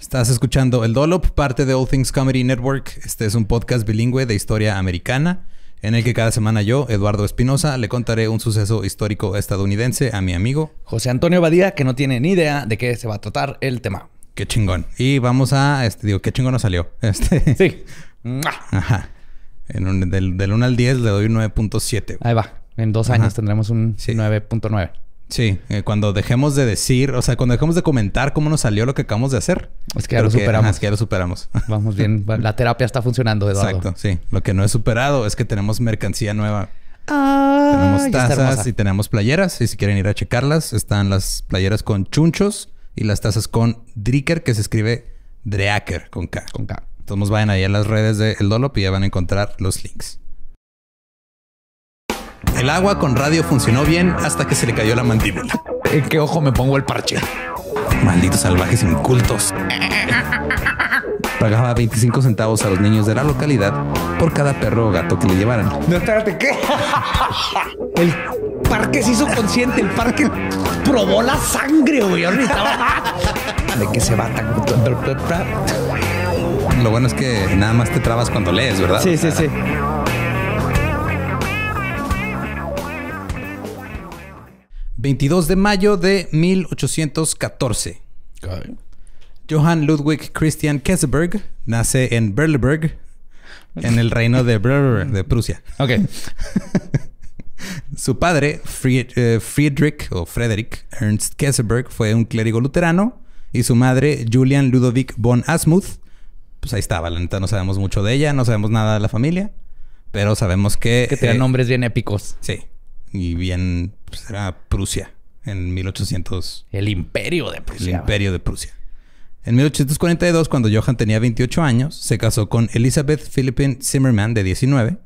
Estás escuchando El Dolop, parte de All Things Comedy Network. Este es un podcast bilingüe de historia americana, en el que cada semana yo, Eduardo Espinosa, le contaré un suceso histórico estadounidense a mi amigo José Antonio Badía, que no tiene ni idea de qué se va a tratar el tema. Qué chingón. Y vamos a, este, digo, qué chingón nos salió. Este. Sí. Ajá. En un, del, 1 al 10 le doy un 9.7. Ahí va. En dos años tendremos un 9.9. Sí, eh, cuando dejemos de decir, o sea, cuando dejemos de comentar cómo nos salió lo que acabamos de hacer. Es que ya lo superamos. Que, que ya lo superamos. Vamos bien, la terapia está funcionando, Eduardo. Exacto, sí. Lo que no he superado es que tenemos mercancía nueva. Ah, tenemos tazas y tenemos playeras. Y si quieren ir a checarlas, están las playeras con chunchos y las tazas con Dricker, que se escribe Dreaker con K. Con K. Entonces vayan ahí a las redes de El Dolop y ya van a encontrar los links. El agua con radio funcionó bien hasta que se le cayó la mandíbula. ¿En qué ojo me pongo el parche? Malditos salvajes incultos. Pagaba 25 centavos a los niños de la localidad por cada perro o gato que le llevaran. No, espérate, ¿qué? El parque se hizo consciente, el parque probó la sangre, güey. Ahorita ¿De que se va Lo bueno es que nada más te trabas cuando lees, ¿verdad? Sí, sí, sí. 22 de mayo de 1814. Johann Ludwig Christian Keseberg nace en Berleberg, en el reino de, de Prusia. Ok. Su padre, eh, Friedrich o Frederick Ernst Keseberg, fue un clérigo luterano y su madre, Julian Ludovic von Asmuth. Pues ahí estaba, la neta no sabemos mucho de ella, no sabemos nada de la familia, pero sabemos que... Que tenían eh, nombres bien épicos. Sí y bien, pues, era Prusia en 1800. El imperio de Prusia. El imperio de Prusia. En 1842, cuando Johan tenía 28 años, se casó con Elizabeth Philippine Zimmerman de 19.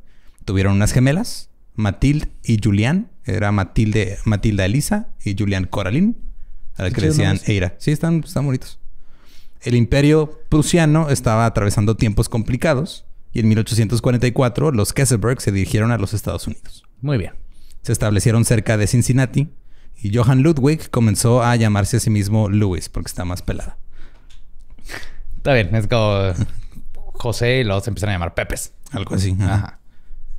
Tuvieron unas gemelas, Matilde y Julián. Era Matilde, Matilda Elisa y Julián Coraline, a la que le decían Eira. Sí, están, están bonitos. El imperio prusiano estaba atravesando tiempos complicados y en 1844 los Kesselberg se dirigieron a los Estados Unidos. Muy bien se establecieron cerca de Cincinnati y Johan Ludwig comenzó a llamarse a sí mismo Louis porque está más pelada. Está bien, es como José y luego se empiezan a llamar Pepes. Algo así. Ajá.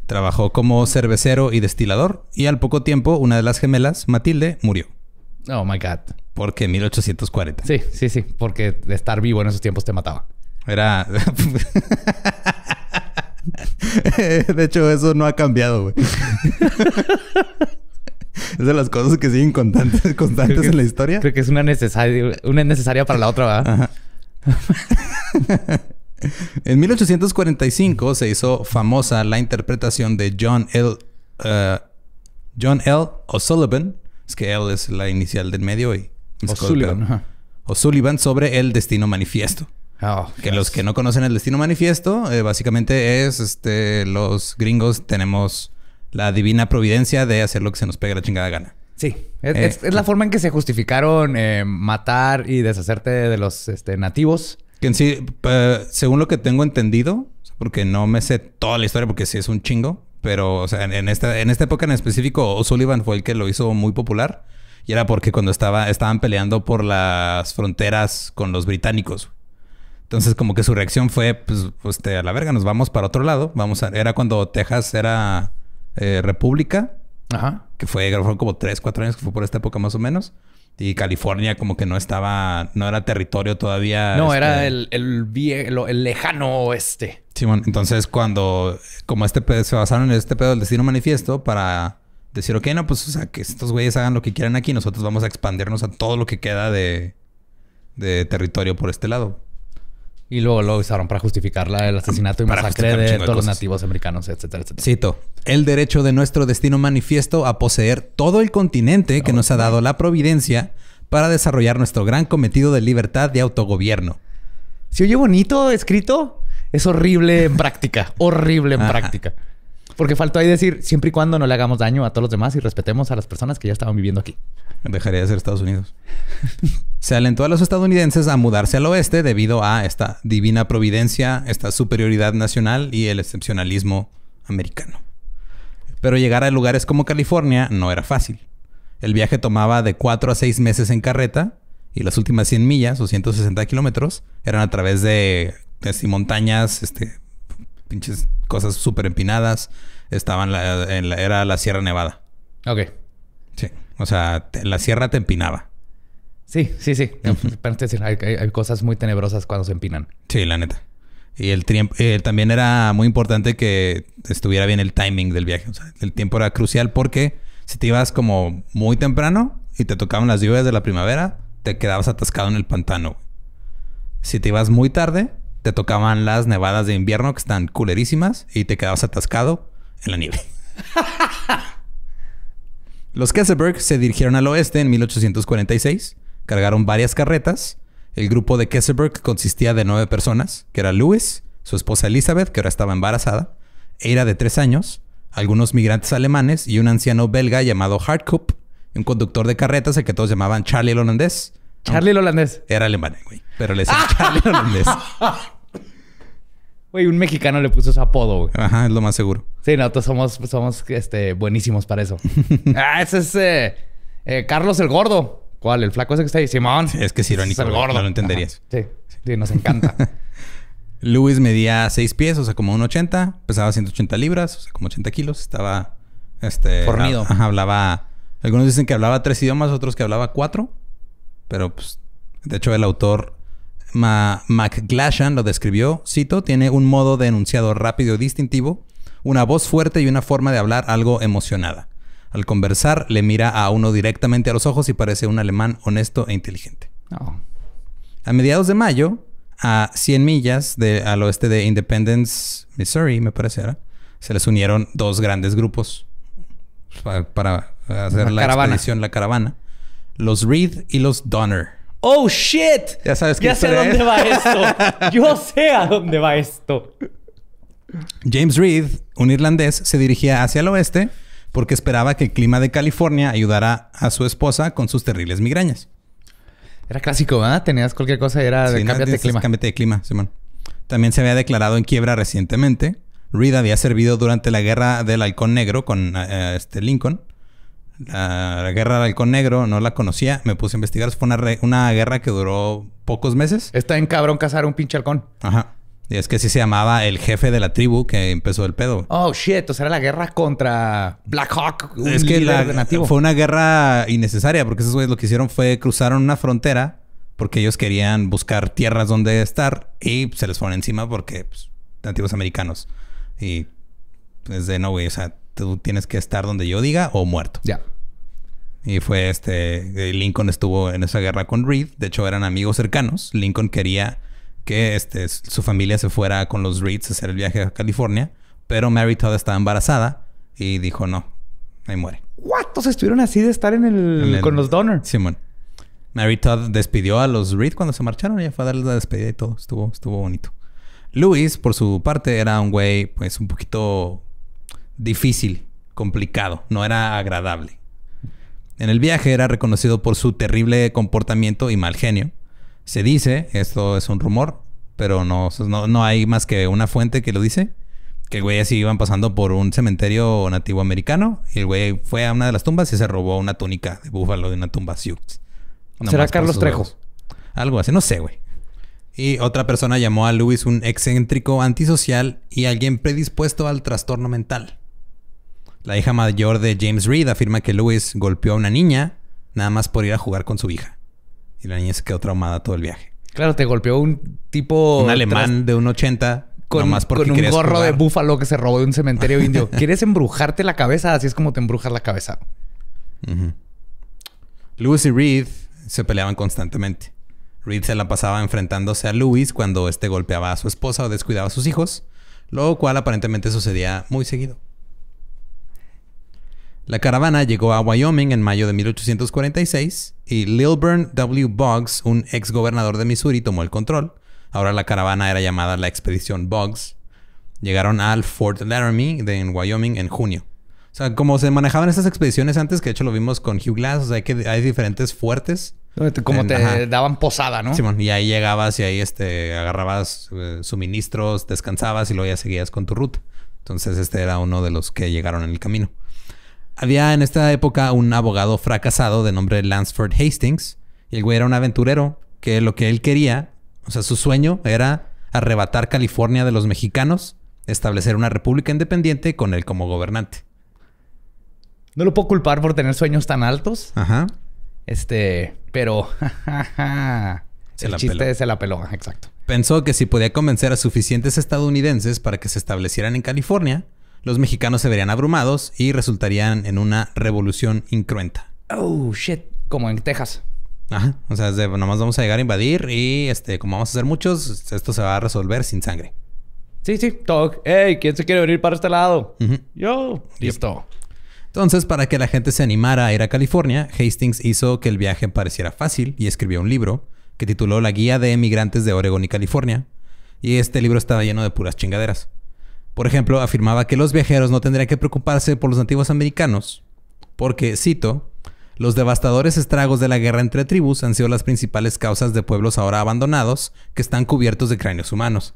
Trabajó como cervecero y destilador y al poco tiempo una de las gemelas, Matilde, murió. Oh my God. Porque 1840. Sí, sí, sí. Porque estar vivo en esos tiempos te mataba. Era. de hecho, eso no ha cambiado, güey. es de las cosas que siguen constantes, constantes en la historia. Creo que es una necesaria, una necesaria para la otra, ¿verdad? en 1845 se hizo famosa la interpretación de John L. Eh, John L. O'Sullivan. Es que L es la inicial del medio y... O'Sullivan. O'Sullivan sobre el destino manifiesto. Oh, que los que no conocen el destino manifiesto, eh, básicamente es, este, los gringos tenemos la divina providencia de hacer lo que se nos pega la chingada gana. Sí, es, la eh, forma en que se justificaron eh, matar y deshacerte de los este, nativos. Que en sí, según lo que tengo entendido, porque no me sé toda la historia porque sí es un chingo, pero o sea, en, esta, en esta época en específico, O'Sullivan fue el que lo hizo muy popular. Y era porque cuando estaba, estaban peleando por las fronteras con los británicos. Entonces, como que su reacción fue, pues, este, a la verga, nos vamos para otro lado. Vamos a... Era cuando Texas era eh, república. Ajá. Que fue, como tres, cuatro años que fue por esta época más o menos. Y California como que no estaba, no era territorio todavía. No, este, era el, el, el, lejano oeste. Simón, entonces cuando, como este pedo, se basaron en este pedo del destino manifiesto para decir, ok, no, pues, o sea, que estos güeyes hagan lo que quieran aquí, nosotros vamos a expandirnos a todo lo que queda de, de territorio por este lado. Y luego lo usaron para justificar el asesinato y masacre de todos los nativos americanos, etcétera, etcétera. Cito: El derecho de nuestro destino manifiesto a poseer todo el continente que nos ha dado la providencia para desarrollar nuestro gran cometido de libertad de autogobierno. Se oye bonito escrito, es horrible en práctica. Horrible en práctica. Porque faltó ahí decir, siempre y cuando no le hagamos daño a todos los demás y respetemos a las personas que ya estaban viviendo aquí. Dejaría de ser Estados Unidos. Se alentó a los estadounidenses a mudarse al oeste debido a esta divina providencia, esta superioridad nacional y el excepcionalismo americano. Pero llegar a lugares como California no era fácil. El viaje tomaba de 4 a 6 meses en carreta y las últimas 100 millas o 160 kilómetros eran a través de, de montañas, este, pinches cosas súper empinadas. Estaban la, en era la Sierra Nevada. Ok. Sí. O sea, la sierra te empinaba. Sí, sí, sí. hay, cosas muy tenebrosas cuando se empinan. Sí, la neta. Y el tiempo eh, también era muy importante que estuviera bien el timing del viaje. O sea, el tiempo era crucial porque si te ibas como muy temprano y te tocaban las lluvias de la primavera, te quedabas atascado en el pantano. Si te ibas muy tarde, te tocaban las nevadas de invierno que están culerísimas y te quedabas atascado en la nieve. Los Kesselberg se dirigieron al oeste en 1846, cargaron varias carretas. El grupo de Kesselberg consistía de nueve personas, que era Lewis, su esposa Elizabeth, que ahora estaba embarazada, Eira de tres años, algunos migrantes alemanes y un anciano belga llamado Hartkup, un conductor de carretas al que todos llamaban Charlie el holandés. Charlie el holandés. Era alemán, güey, pero le decían Charlie el holandés. Güey, un mexicano le puso ese apodo, güey. Ajá, es lo más seguro. Sí, nosotros somos, somos este, buenísimos para eso. ah, ese es eh, eh, Carlos el Gordo. ¿Cuál? El flaco ese que está ahí, Simón. es que es Es el gordo. No lo entenderías. Sí, nos encanta. Luis medía 6 pies, o sea, como 1,80. Pesaba 180 libras, o sea, como 80 kilos. Estaba... Este... Fornido. Ajá, hablaba... Algunos dicen que hablaba tres idiomas, otros que hablaba cuatro. Pero, pues... De hecho, el autor McGlashan lo describió, cito, tiene un modo de enunciado rápido y distintivo, una voz fuerte y una forma de hablar algo emocionada. Al conversar, le mira a uno directamente a los ojos y parece un alemán honesto e inteligente. Oh. A mediados de mayo, a 100 millas de, al oeste de Independence, Missouri, me parece, se les unieron dos grandes grupos para, hacer la, expedición, la caravana. Los Reed y los Donner. ¡Oh, shit! Ya sabes sé dónde va esto. Yo sé a dónde va esto. James Reed, un irlandés, se dirigía hacia el oeste porque esperaba que el clima de California ayudara a su esposa con sus terribles migrañas. Era clásico, ¿verdad? Tenías cualquier cosa era de cámbiate de clima. Cámbiate de clima, Simón. También se había declarado en quiebra recientemente. Reed había servido durante la guerra del Halcón Negro con eh, este Lincoln la guerra del halcón negro, no la conocía, me puse a investigar. Fue una, guerra que duró pocos meses. Está en cabrón cazar un pinche halcón. Ajá. Y es que así se llamaba el jefe de la tribu que empezó el pedo. Oh, shit. O sea, era la guerra contra Black Hawk. es que fue una guerra innecesaria porque esos güeyes lo que hicieron fue cruzaron una frontera porque ellos querían buscar tierras donde estar y se les fueron encima porque pues, nativos americanos. Y es pues, de no, güey. O sea, tú tienes que estar donde yo diga o muerto. Ya. Y fue este, eh, Lincoln estuvo en esa guerra con Reed, de hecho eran amigos cercanos, Lincoln quería que este, su familia se fuera con los Reeds a hacer el viaje a California, pero Mary Todd estaba embarazada y dijo no, ahí muere. ¿Cuántos estuvieron así de estar en el, con los Donner? bueno. Mary Todd despidió a los Reed cuando se marcharon, y fue a darles la despedida y todo, estuvo, estuvo bonito. Louis por su parte, era un güey pues un poquito difícil, complicado, no era agradable. En el viaje era reconocido por su terrible comportamiento y mal genio. Se dice, esto es un rumor, pero no, no, hay más que una fuente que lo dice, que el güey así iban pasando por un cementerio nativo americano y el güey fue a una de las tumbas y se robó una túnica de búfalo de una tumba Sioux. ¿Será Carlos Trejo? Algo así, no sé, güey. Y otra persona llamó a Luis... un excéntrico antisocial y alguien predispuesto al trastorno mental. La hija mayor de James Reed afirma que Lewis golpeó a una niña nada más por ir a jugar con su hija. Y la niña se quedó traumada todo el viaje. Claro, te golpeó un tipo... Un alemán de un 80 con, con, un gorro de búfalo que se robó de un cementerio indio. ¿Quieres embrujarte la cabeza? Así es como te embrujas la cabeza. Lewis y Reed se peleaban constantemente. Reed se la pasaba enfrentándose a Lewis cuando este golpeaba a su esposa o descuidaba a sus hijos, lo cual aparentemente sucedía muy seguido. La caravana llegó a Wyoming en mayo de 1846 y Lilburn W. Boggs, un ex gobernador de Missouri, tomó el control. Ahora la caravana era llamada la Expedición Boggs. Llegaron al Fort Laramie de, en Wyoming en junio. O sea, como se manejaban estas expediciones antes, que de hecho lo vimos con Hugh Glass, o sea, hay, que, diferentes fuertes. Como te daban posada, ¿no? Simón, y ahí llegabas y ahí este, agarrabas eh, suministros, descansabas y luego ya seguías con tu ruta. Entonces, este era uno de los que llegaron en el camino. Había en esta época un abogado fracasado de nombre Lansford Hastings. Y el güey era un aventurero que lo que él quería, o sea, su sueño era arrebatar California de los mexicanos, establecer una república independiente con él como gobernante. No lo puedo culpar por tener sueños tan altos. Ajá. Este, pero el la chiste peló. se la exacto. Pensó que si podía convencer a suficientes estadounidenses para que se establecieran en California, los mexicanos se verían abrumados y resultarían en una revolución incruenta. Oh, shit. Como en Texas. Ajá. O sea, nomás vamos a llegar a invadir y este, como vamos a ser muchos, esto se va a resolver sin sangre. Sí, sí. Talk. Hey, ¿quién se quiere venir para este lado? Yo. Listo. Entonces, para que la gente se animara a ir a California, Hastings hizo que el viaje pareciera fácil y escribió un libro que tituló La Guía de Emigrantes de Oregón y California. Y este libro estaba lleno de puras chingaderas. Por ejemplo, afirmaba que los viajeros no tendrían que preocuparse por los nativos americanos, porque, cito, los devastadores estragos de la guerra entre tribus han sido las principales causas de pueblos ahora abandonados que están cubiertos de cráneos humanos.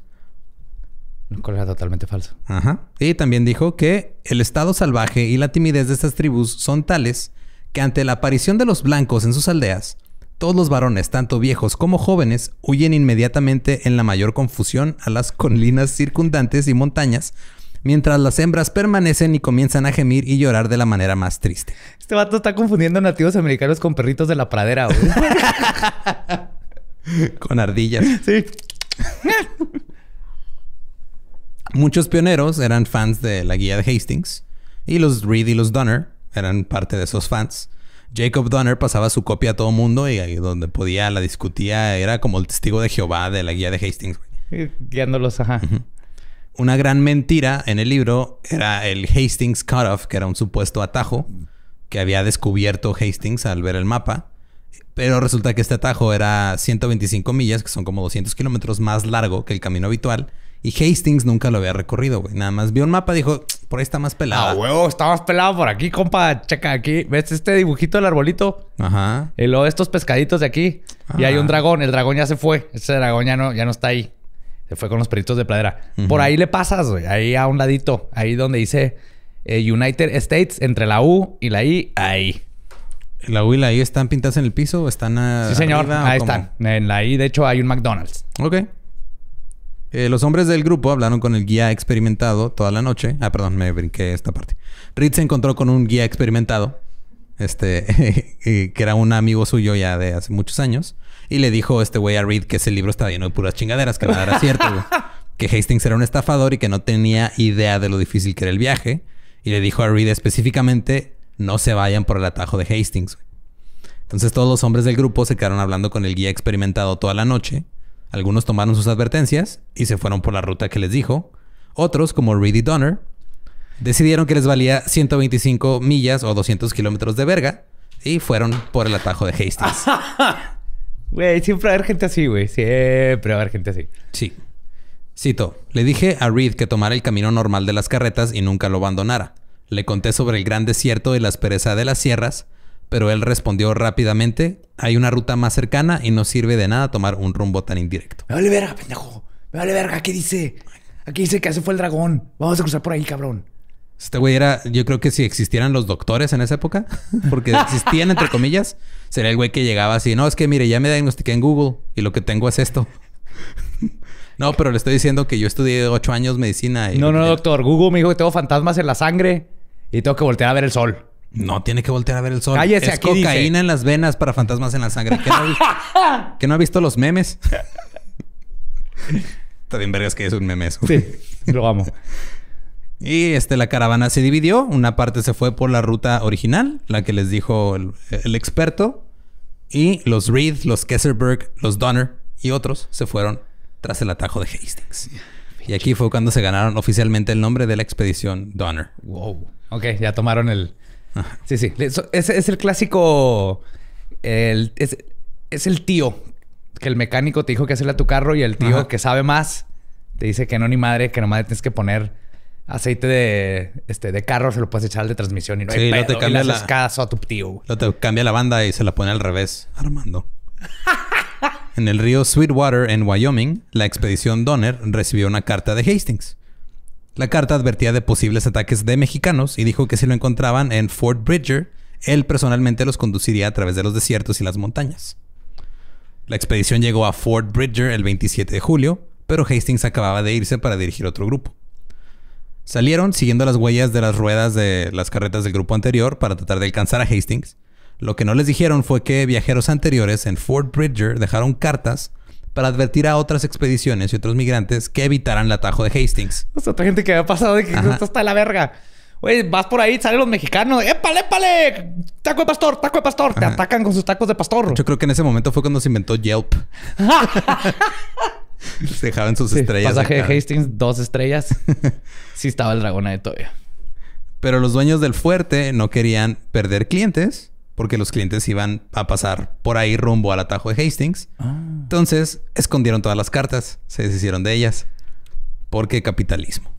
Lo cual era totalmente falso. Ajá. Y también dijo que el estado salvaje y la timidez de estas tribus son tales que ante la aparición de los blancos en sus aldeas, todos los varones, tanto viejos como jóvenes, huyen inmediatamente en la mayor confusión a las colinas circundantes y montañas, mientras las hembras permanecen y comienzan a gemir y llorar de la manera más triste. Este vato está confundiendo nativos americanos con perritos de la pradera, con ardillas. Sí. Muchos pioneros eran fans de la guía de Hastings y los Reed y los Donner eran parte de esos fans. Jacob Donner pasaba su copia a todo mundo y, donde podía la discutía. Era como el testigo de Jehová de la guía de Hastings. Guiándolos, ajá. Una gran mentira en el libro era el Hastings Cut-Off, que era un supuesto atajo que había descubierto Hastings al ver el mapa. Pero resulta que este atajo era 125 millas, que son como 200 kilómetros más largo que el camino habitual y Hastings nunca lo había recorrido, güey. Nada más vio un mapa, dijo, por ahí está más pelado. Ah, huevo, está más pelado por aquí, compa. Checa aquí. ¿Ves este dibujito del arbolito? Ajá. Y luego estos pescaditos de aquí. Y hay un ah. dragón. El dragón ya se fue. Ese dragón ya no, ya no está ahí. Se fue con los perritos de pladera. Por ahí le pasas, güey. Ahí a un ladito. Ahí donde dice eh, United States, entre la U y la I, ahí. ¿La U y la I están pintadas en el piso o están a, Sí, señor. ahí están. En la I, de hecho, hay un McDonald's. Ok. Eh, los hombres del grupo hablaron con el guía experimentado toda la noche. Ah, perdón, me brinqué esta parte. Reed se encontró con un guía experimentado, este, eh, que era un amigo suyo ya de hace muchos años, y le dijo este güey a Reed que ese libro estaba lleno de puras chingaderas, que nada era cierto, que Hastings era un estafador y que no tenía idea de lo difícil que era el viaje. Y le dijo a Reed específicamente, no se vayan por el atajo de Hastings. Entonces todos los hombres del grupo se quedaron hablando con el guía experimentado toda la noche algunos tomaron sus advertencias y se fueron por la ruta que les dijo. Otros, como y Donner, decidieron que les valía 125 millas o 200 kilómetros de verga y fueron por el atajo de Hastings. Güey, siempre va a haber gente así, güey. Siempre va a haber gente así. Sí. Cito, le dije a Reed que tomara el camino normal de las carretas y nunca lo abandonara. Le conté sobre el gran desierto y la aspereza de las sierras, pero él respondió rápidamente, hay una ruta más cercana y no sirve de nada tomar un rumbo tan indirecto. Me vale verga, pendejo. Me vale verga, ¿qué dice? Aquí dice que ese fue el dragón. Vamos a cruzar por ahí, cabrón. Este güey era, yo creo que si existieran los doctores en esa época, porque existían entre comillas, sería el güey que llegaba así, no, es que mire, ya me diagnostiqué en Google y lo que tengo es esto. no, pero le estoy diciendo que yo estudié ocho años medicina. Y no, no, doctor, Google me dijo que tengo fantasmas en la sangre y tengo que voltear a ver el sol. No tiene que voltear a ver el sol. es cocaína en las venas para fantasmas en la sangre. ¿Qué no, ha, visto los memes? También vergas que es un meme eso. Sí, lo amo. y este, la caravana se dividió. Una parte se fue por la ruta original, la que les dijo el, experto. Y los Reed, los Kesselberg, los Donner y otros se fueron tras el atajo de Hastings. Y aquí fue cuando se ganaron oficialmente el nombre de la expedición Donner. Wow. Ok, ya tomaron el, Sí, sí. Es, el clásico. es, el tío que el mecánico te dijo que hacerle a tu carro y el tío que sabe más te dice que no, ni madre, que no madre, tienes que poner aceite de, este, de carro, se lo puedes echar al de transmisión y no hay pedo, te cambia y caso a tu tío. Lo te cambia la banda y se la pone al revés, Armando. en el río Sweetwater, en Wyoming, la expedición Donner recibió una carta de Hastings. La carta advertía de posibles ataques de mexicanos y dijo que si lo encontraban en Fort Bridger, él personalmente los conduciría a través de los desiertos y las montañas. La expedición llegó a Fort Bridger el 27 de julio, pero Hastings acababa de irse para dirigir otro grupo. Salieron siguiendo las huellas de las ruedas de las carretas del grupo anterior para tratar de alcanzar a Hastings. Lo que no les dijeron fue que viajeros anteriores en Fort Bridger dejaron cartas para advertir a otras expediciones y otros migrantes que evitaran el atajo de Hastings. O sea, otra gente que había pasado de que esto está la verga. Güey, vas por ahí, salen los mexicanos. ¡Épale, épale! ¡Taco de pastor! ¡Taco de pastor! Te atacan con sus tacos de pastor. Yo creo que en ese momento fue cuando se inventó Yelp. se dejaban sus estrellas estrellas. Pasaje de Hastings, dos estrellas. sí estaba el dragón de todavía. Pero los dueños del fuerte no querían perder clientes porque los clientes iban a pasar por ahí rumbo al atajo de Hastings. Ah. Entonces escondieron todas las cartas, se deshicieron de ellas. Porque capitalismo.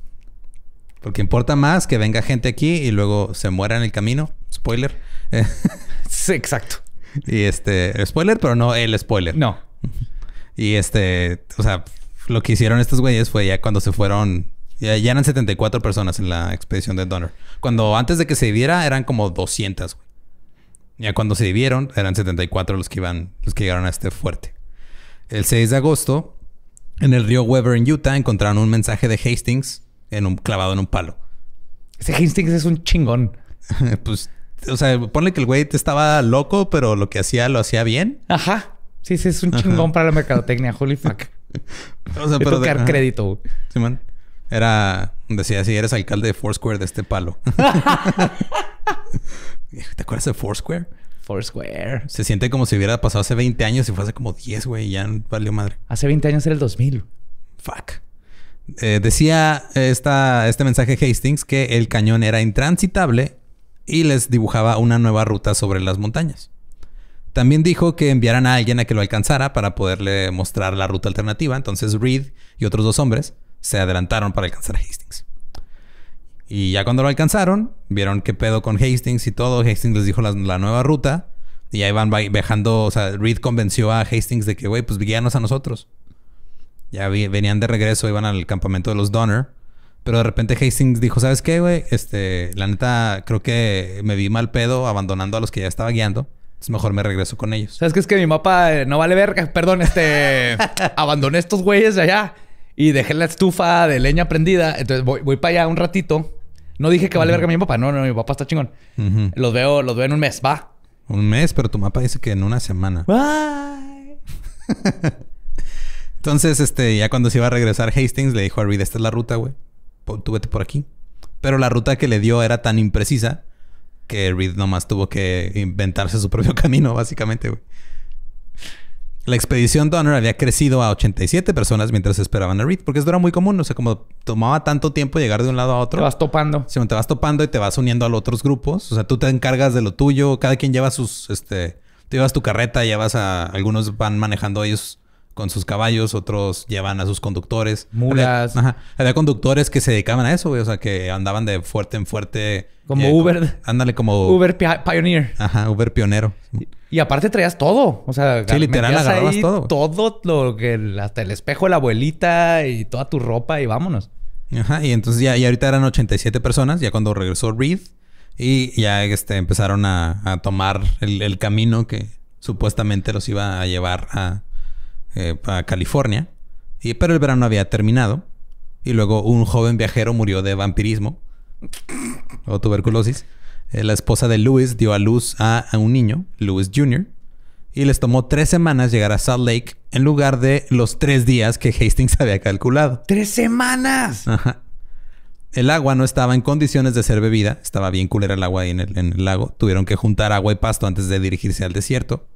Porque importa más que venga gente aquí y luego se muera en el camino. Spoiler. sí, exacto. Y este, spoiler, pero no el spoiler. No. Y este, o sea, lo que hicieron estos güeyes fue ya cuando se fueron. Ya, eran 74 personas en la expedición de Donner. Cuando antes de que se diera eran como 200, güey. Ya cuando se dividieron, eran 74 los que iban, los que llegaron a este fuerte. El 6 de agosto, en el río Weber en Utah, encontraron un mensaje de Hastings en un, clavado en un palo. Ese Hastings es un chingón. pues, o sea, ponle que el güey estaba loco, pero lo que hacía lo hacía bien. Ajá. Sí, sí, es un chingón para la mercadotecnia. Holy fuck. o crédito. era. Decía, si eres alcalde de Foursquare de este palo. ¿Te acuerdas de Foursquare? Foursquare. Se siente como si hubiera pasado hace 20 años y fue hace como 10, güey, y ya valió madre. Hace 20 años era el 2000. Fuck. Eh, decía este mensaje Hastings que el cañón era intransitable y les dibujaba una nueva ruta sobre las montañas. También dijo que enviaran a alguien a que lo alcanzara para poderle mostrar la ruta alternativa. Entonces Reed y otros dos hombres se adelantaron para alcanzar a Hastings. Y ya cuando lo alcanzaron, vieron qué pedo con Hastings y todo. Hastings les dijo la, nueva ruta. Y ya iban viajando. O sea, Reed convenció a Hastings de que, güey, pues guíanos a nosotros. Ya venían de regreso, iban al campamento de los Donner. Pero de repente Hastings dijo, ¿sabes qué, güey? Este, la neta, creo que me vi mal pedo abandonando a los que ya estaba guiando. Es mejor me regreso con ellos. ¿Sabes qué? Es que mi mapa eh, no vale verga. Perdón, este... abandoné estos güeyes de allá. Y dejé la estufa de leña prendida. Entonces voy, voy para allá un ratito. No dije que vale verga mi papá. No, no, mi papá está chingón. Los veo, los veo en un mes. Va. Un mes, pero tu mapa dice que en una semana. Bye. Entonces, este, ya cuando se iba a regresar Hastings, le dijo a Reed, esta es la ruta, güey. Tú vete por aquí. Pero la ruta que le dio era tan imprecisa que Reed nomás tuvo que inventarse su propio camino, básicamente, güey. La expedición Donner había crecido a 87 personas mientras esperaban a Reed, porque esto era muy común, o sea, como tomaba tanto tiempo llegar de un lado a otro. Te vas topando. Sí, te vas topando y te vas uniendo a los otros grupos, o sea, tú te encargas de lo tuyo, cada quien lleva sus, este, tú llevas tu carreta, llevas a, algunos van manejando ellos con sus caballos, otros llevan a sus conductores. Mulas. Había, ajá, había conductores que se dedicaban a eso, güey. O sea, que andaban de fuerte en fuerte. Como eh, Uber. ándale, como... Uber Pioneer. Ajá, Uber Pionero. Y, aparte traías todo. O sea... literal, agarrabas todo. Todo lo que... Hasta el espejo de la abuelita y toda tu ropa y vámonos. Ajá. Y entonces ya... Y ahorita eran 87 personas. Ya cuando regresó Reed. Y ya este, empezaron a, tomar el camino que supuestamente los iba a llevar a eh, a California, y, pero el verano había terminado. Y luego un joven viajero murió de vampirismo o tuberculosis. Eh, la esposa de Lewis dio a luz a, un niño, Lewis Jr., y les tomó tres semanas llegar a Salt Lake en lugar de los tres días que Hastings había calculado. ¡Tres semanas! Ajá. El agua no estaba en condiciones de ser bebida. Estaba bien culera el agua ahí en el lago. Tuvieron que juntar agua y pasto antes de dirigirse al desierto.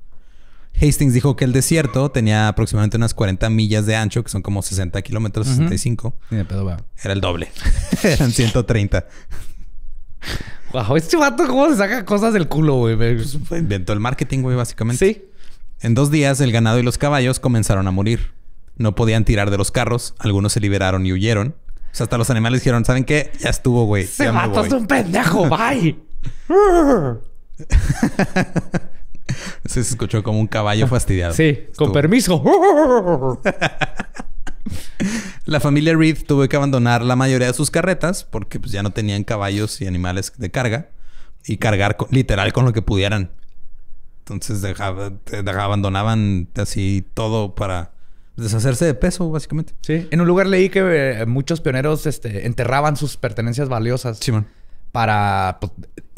Hastings dijo que el desierto tenía aproximadamente unas 40 millas de ancho, que son como 60 kilómetros, 65. Era el doble. Eran 130. Wow, este vato, ¿cómo se saca cosas del culo, güey? Inventó el marketing, güey, básicamente. Sí. En dos días, el ganado y los caballos comenzaron a morir. No podían tirar de los carros. Algunos se liberaron y huyeron. O sea, hasta los animales dijeron, ¿saben qué? Ya estuvo, güey. Se mató un pendejo, bye. Se escuchó como un caballo fastidiado. Sí, con permiso. La familia Reed tuvo que abandonar la mayoría de sus carretas porque pues, ya no tenían caballos y animales de carga y cargar literal con lo que pudieran. Entonces eh, abandonaban así todo para deshacerse de peso, básicamente. Sí. En un lugar leí que eh, muchos pioneros este, enterraban sus pertenencias valiosas. Sí, para pues,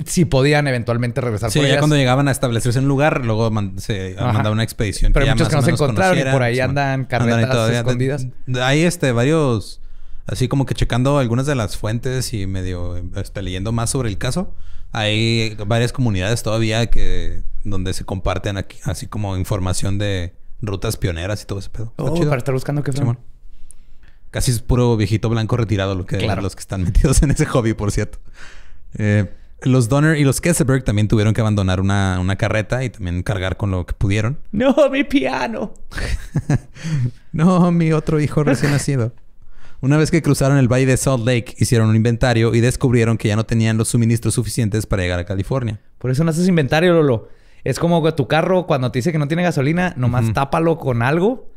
si podían eventualmente regresar sí, ya cuando llegaban a establecerse en un lugar, luego se mandaba una expedición. Pero muchos que no se encontraron y por ahí andan carretas escondidas. Hay este varios así como que checando algunas de las fuentes y medio este, leyendo más sobre el caso. Hay varias comunidades todavía que donde se comparten aquí, así como información de rutas pioneras y todo ese pedo. Oh, para estar buscando qué fue. Casi es puro viejito blanco retirado lo que, los que están metidos en ese hobby, por cierto. Eh, los Donner y los Kesselberg también tuvieron que abandonar una, una, carreta y también cargar con lo que pudieron. No, mi piano. no, mi otro hijo recién nacido. Una vez que cruzaron el valle de Salt Lake, hicieron un inventario y descubrieron que ya no tenían los suministros suficientes para llegar a California. Por eso no haces inventario, Lolo. Es como tu carro cuando te dice que no tiene gasolina, nomás tápalo con algo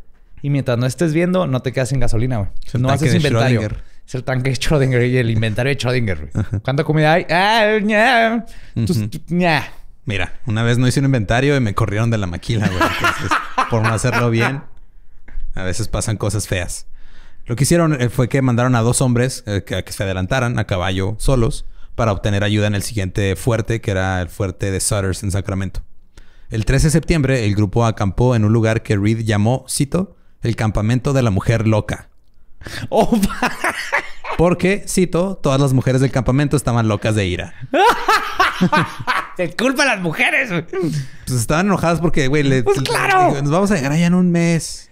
y mientras no estés viendo, no te quedas sin gasolina, güey. No haces inventario. Es el tanque de Schrödinger y el inventario de Schrödinger. ¿Cuánta comida hay? Ah, Mira, una vez no hice un inventario y me corrieron de la maquila, güey. por no hacerlo bien, a veces pasan cosas feas. Lo que hicieron eh, fue que mandaron a dos hombres eh, que, que se adelantaran a caballo solos para obtener ayuda en el siguiente fuerte, que era el fuerte de Sutters en Sacramento. El 13 de septiembre, el grupo acampó en un lugar que Reed llamó, cito, el campamento de la mujer loca. Oh, porque, cito, todas las mujeres del campamento estaban locas de ira. Se culpa a las mujeres. Pues estaban enojadas porque, güey, le, pues nos vamos a llegar allá en un mes.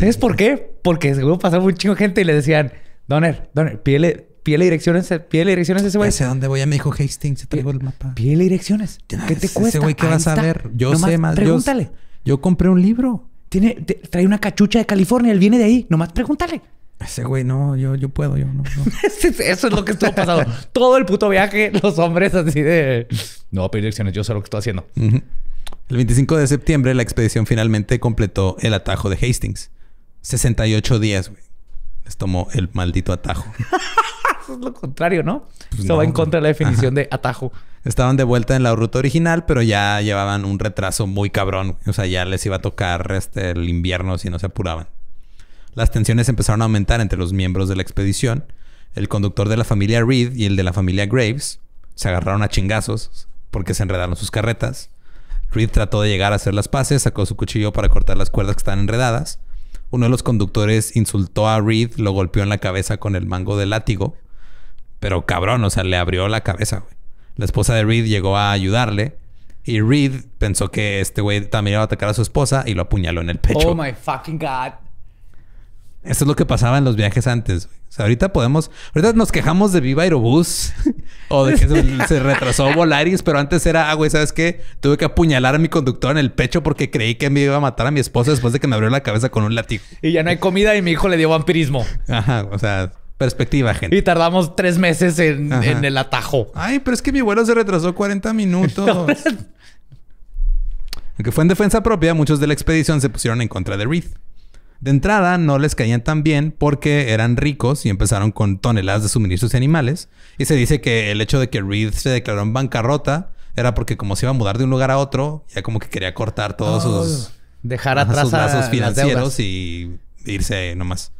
¿Sabes por qué? Porque seguro pasaba un chingo gente y le decían, Donner, Donner, pídele, pídele direcciones, pídele direcciones a ese güey. dónde voy, me dijo Hastings, se traigo el mapa. Pídele direcciones. ¿Qué te cuesta? Ese güey vas a ver, yo sé más. Pregúntale. yo compré un libro. Tiene, trae una cachucha de California, él viene de ahí. Nomás pregúntale. Ese güey, no, yo, yo puedo, yo no. Eso es lo que estuvo pasando. Todo el puto viaje, los hombres así de. No, pedir direcciones, yo sé lo que estoy haciendo. El 25 de septiembre, la expedición finalmente completó el atajo de Hastings. 68 días, güey. Les tomó el maldito atajo. Eso es lo contrario, ¿no? Pues va en contra de la definición de atajo estaban de vuelta en la ruta original, pero ya llevaban un retraso muy cabrón. O sea, ya les iba a tocar este, el invierno si no se apuraban. Las tensiones empezaron a aumentar entre los miembros de la expedición. El conductor de la familia Reed y el de la familia Graves se agarraron a chingazos porque se enredaron sus carretas. Reed trató de llegar a hacer las paces, sacó su cuchillo para cortar las cuerdas que estaban enredadas. Uno de los conductores insultó a Reed, lo golpeó en la cabeza con el mango del látigo. Pero cabrón, o sea, le abrió la cabeza, güey. La esposa de Reed llegó a ayudarle. Y Reed pensó que este güey también iba a atacar a su esposa y lo apuñaló en el oh pecho. Oh my fucking God. Esto es lo que pasaba en los viajes antes. O sea, ahorita podemos. Ahorita nos quejamos de Viva Aerobús o de que se, retrasó Volaris, pero antes era, ah, güey, ¿sabes qué? Tuve que apuñalar a mi conductor en el pecho porque creí que me iba a matar a mi esposa después de que me abrió la cabeza con un látigo. Y ya no hay comida y mi hijo le dio vampirismo. Ajá, o sea, Perspectiva, gente. Y tardamos tres meses en, el atajo. Ay, pero es que mi vuelo se retrasó 40 minutos. Aunque fue en defensa propia, muchos de la expedición se pusieron en contra de Reed. De entrada, no les caían tan bien porque eran ricos y empezaron con toneladas de suministros y animales. Y se dice que el hecho de que Reed se declaró en bancarrota era porque como se iba a mudar de un lugar a otro, ya como que quería cortar todos sus... Dejar atrás sus lazos financieros y irse nomás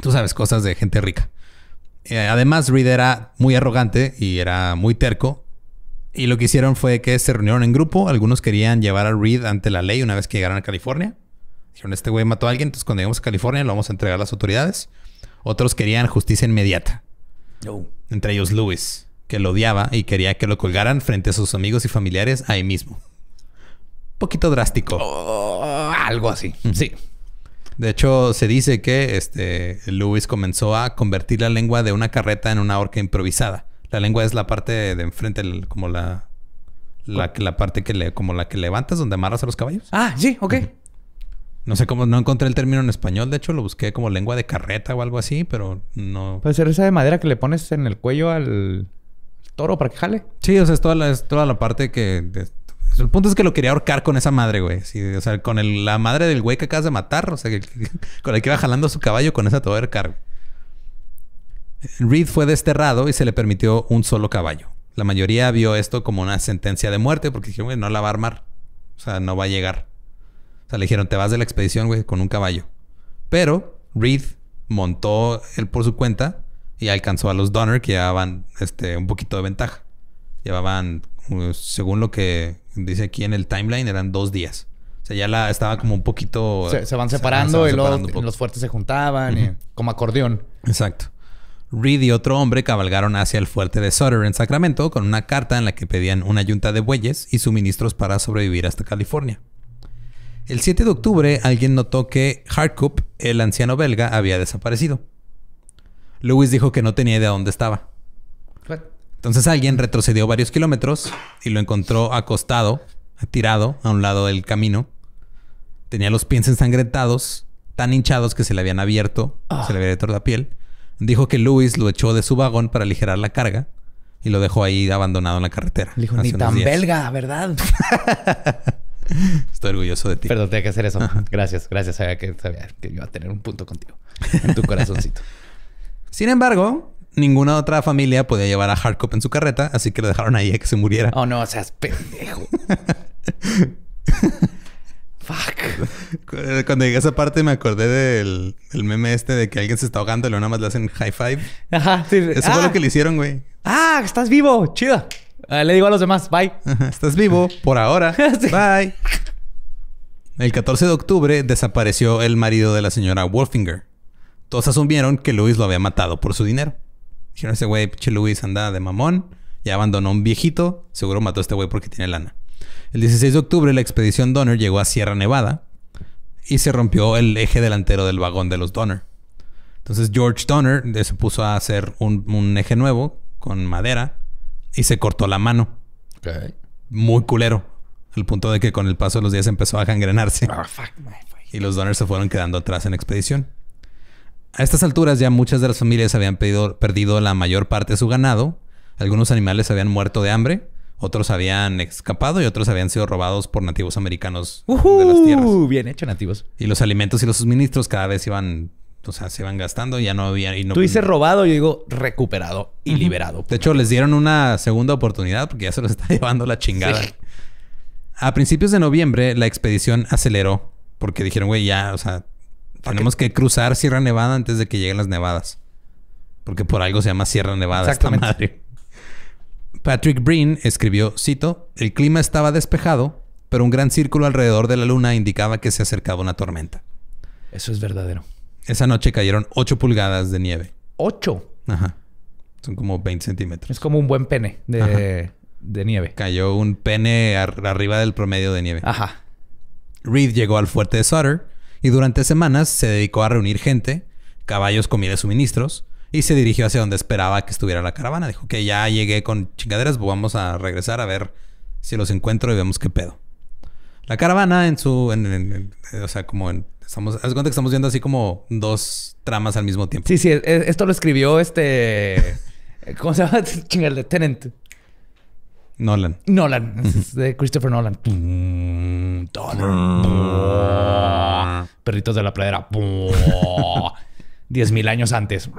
tú sabes, cosas de gente rica. Eh, además, Reed era muy arrogante y era muy terco. Y lo que hicieron fue que se reunieron en grupo. Algunos querían llevar a Reed ante la ley una vez que llegaran a California. Dijeron, este güey mató a alguien, entonces cuando lleguemos a California lo vamos a entregar a las autoridades. Otros querían justicia inmediata. Oh. Entre ellos Lewis, que lo odiaba y quería que lo colgaran frente a sus amigos y familiares ahí mismo. Un poquito drástico. Oh, algo así. Sí. De hecho, se dice que este, Lewis comenzó a convertir la lengua de una carreta en una horca improvisada. La lengua es la parte de enfrente, como la, la, la parte que le, como la que levantas donde amarras a los caballos. Ah, sí, ok. No sé cómo, no encontré el término en español. De hecho, lo busqué como lengua de carreta o algo así, pero no. Puede ser esa de madera que le pones en el cuello al toro para que jale. Sí, o sea, es toda la, toda la parte que. El punto es que lo quería ahorcar con esa madre, güey. o sea, con la madre del güey que acabas de matar. O sea, con el que iba jalando su caballo, con esa te Reed fue desterrado y se le permitió un solo caballo. La mayoría vio esto como una sentencia de muerte porque dijeron, güey, no la va a armar. O sea, no va a llegar. O sea, le dijeron, te vas de la expedición, güey, con un caballo. Pero Reed montó él por su cuenta y alcanzó a los Donner que llevaban este, un poquito de ventaja. Llevaban pues, según lo que dice aquí en el timeline, eran dos días. O sea, ya la estaba como un poquito. Se, van separando, y los, fuertes se juntaban, como acordeón. Exacto. Reed y otro hombre cabalgaron hacia el fuerte de Sutter en Sacramento con una carta en la que pedían una yunta de bueyes y suministros para sobrevivir hasta California. El 7 de octubre, alguien notó que Hardcup, el anciano belga, había desaparecido. Lewis dijo que no tenía idea dónde estaba. Entonces alguien retrocedió varios kilómetros y lo encontró acostado, tirado a un lado del camino. Tenía los pies ensangrentados, tan hinchados que se le habían abierto, se le había abierto la piel. Dijo que Luis lo echó de su vagón para aligerar la carga y lo dejó ahí abandonado en la carretera. dijo, ni tan belga, ¿verdad? Estoy orgulloso de ti. Perdón, tenía que hacer eso. Gracias, gracias. que, sabía que iba a tener un punto contigo en tu corazoncito. Sin embargo, ninguna otra familia podía llevar a Hardcop en su carreta, así que lo dejaron ahí a que se muriera. Oh, no, o sea, pendejo. Fuck. Cuando llegué a esa parte me acordé del, del, meme este de que alguien se está ahogando y lo nada más le hacen high five. Ajá, sí. Eso fue lo ah. que le hicieron, güey. Ah, estás vivo. chida. Ah, le digo a los demás, bye. estás vivo por ahora. Bye. El 14 de octubre desapareció el marido de la señora Wolfinger. Todos asumieron que Luis lo había matado por su dinero. Dijeron, ese güey, pinche Luis, anda de mamón. Ya abandonó un viejito. Seguro mató a este güey porque tiene lana. El 16 de octubre, la expedición Donner llegó a Sierra Nevada y se rompió el eje delantero del vagón de los Donner. Entonces, George Donner eh, se puso a hacer un, eje nuevo con madera y se cortó la mano. Muy culero. Al punto de que con el paso de los días empezó a gangrenarse. Ah, y los Donner se fueron quedando atrás en la expedición. A estas alturas ya muchas de las familias habían perdido la mayor parte de su ganado, algunos animales habían muerto de hambre, otros habían escapado y otros habían sido robados por nativos americanos de las tierras. Bien hecho, nativos. Y los alimentos y los suministros cada vez iban o sea, se iban gastando, ya no había. Y no, Tú dices robado, yo digo recuperado y liberado. De hecho, les dieron una segunda oportunidad porque ya se los está llevando la chingada. A principios de noviembre, la expedición aceleró porque dijeron, güey, ya, o sea, tenemos que... cruzar Sierra Nevada antes de que lleguen las nevadas. Porque por algo se llama Sierra Nevada madre. Patrick Breen escribió, cito, el clima estaba despejado, pero un gran círculo alrededor de la luna indicaba que se acercaba una tormenta. Eso es verdadero. Esa noche cayeron 8 pulgadas de nieve. ¿Ocho? Ajá. Son como 20 centímetros. Es como un buen pene de, nieve. Cayó un pene arriba del promedio de nieve. Ajá. Reed llegó al fuerte de Sutter y durante semanas se dedicó a reunir gente, caballos, comida y suministros, y se dirigió hacia donde esperaba que estuviera la caravana. Dijo que ya llegué con chingaderas, vamos a regresar a ver si los encuentro y vemos qué pedo. La caravana en su... Eh, o sea, como en... Estamos, haz cuenta que estamos viendo así como dos tramas al mismo tiempo. Sí, sí, esto lo escribió este... ¿Cómo se llama? Chingale, tenente. Nolan. Nolan. de Christopher Nolan. Perritos de la pradera. Diez mil años antes.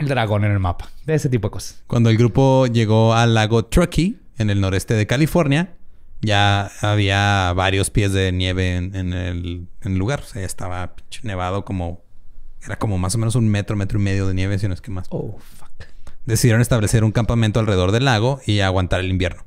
El dragón en el mapa. De ese tipo de cosas. Cuando el grupo llegó al lago Truckee, en el noreste de California, ya había varios pies de nieve en, el, en el, lugar. O sea, ya estaba nevado como... Era como más o menos un metro, metro y medio de nieve, si no es que más. Oh, decidieron establecer un campamento alrededor del lago y aguantar el invierno.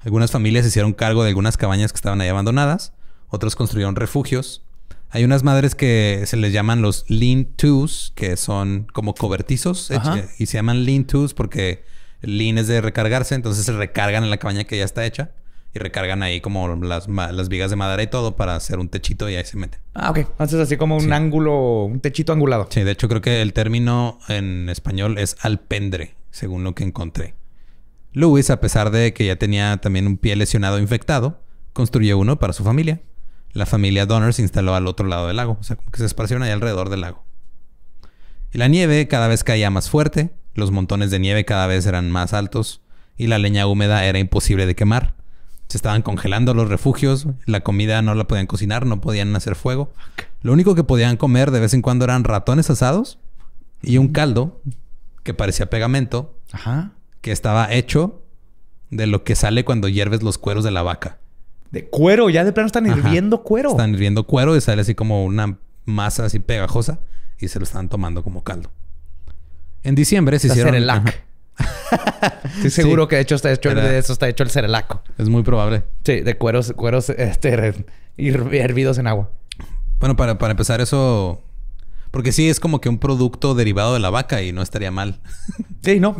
Algunas familias hicieron cargo de algunas cabañas que estaban ahí abandonadas, otros construyeron refugios. Hay unas madres que se les llaman los lean-tos, que son como cobertizos, eh, y se llaman lean-tos porque lean es de recargarse, entonces se recargan en la cabaña que ya está hecha y recargan ahí como las, vigas de madera y todo para hacer un techito y ahí se meten. Ah, ok. Entonces así como un ángulo, un techito angulado. Sí, de hecho creo que el término en español es alpendre, según lo que encontré. Lewis, a pesar de que ya tenía también un pie lesionado infectado, construyó uno para su familia. La familia Donner se instaló al otro lado del lago, o sea, como que se esparcieron ahí alrededor del lago. Y la nieve cada vez caía más fuerte, los montones de nieve cada vez eran más altos y la leña húmeda era imposible de quemar se estaban congelando los refugios, la comida no la podían cocinar, no podían hacer fuego. Lo único que podían comer de vez en cuando eran ratones asados y un caldo que parecía pegamento, que estaba hecho de lo que sale cuando hierves los cueros de la vaca. De cuero, ya de plano están hirviendo cuero. Están hirviendo cuero y sale así como una masa así pegajosa y se lo están tomando como caldo. En diciembre se hicieron. el Ajá. Estoy seguro que de hecho está hecho el, de eso está hecho el cerelaco. Es muy probable. Sí, de cueros, cueros este, hervidos en agua. Bueno, para, empezar eso... Porque sí, es como que un producto derivado de la vaca y no estaría mal. Sí, ¿no?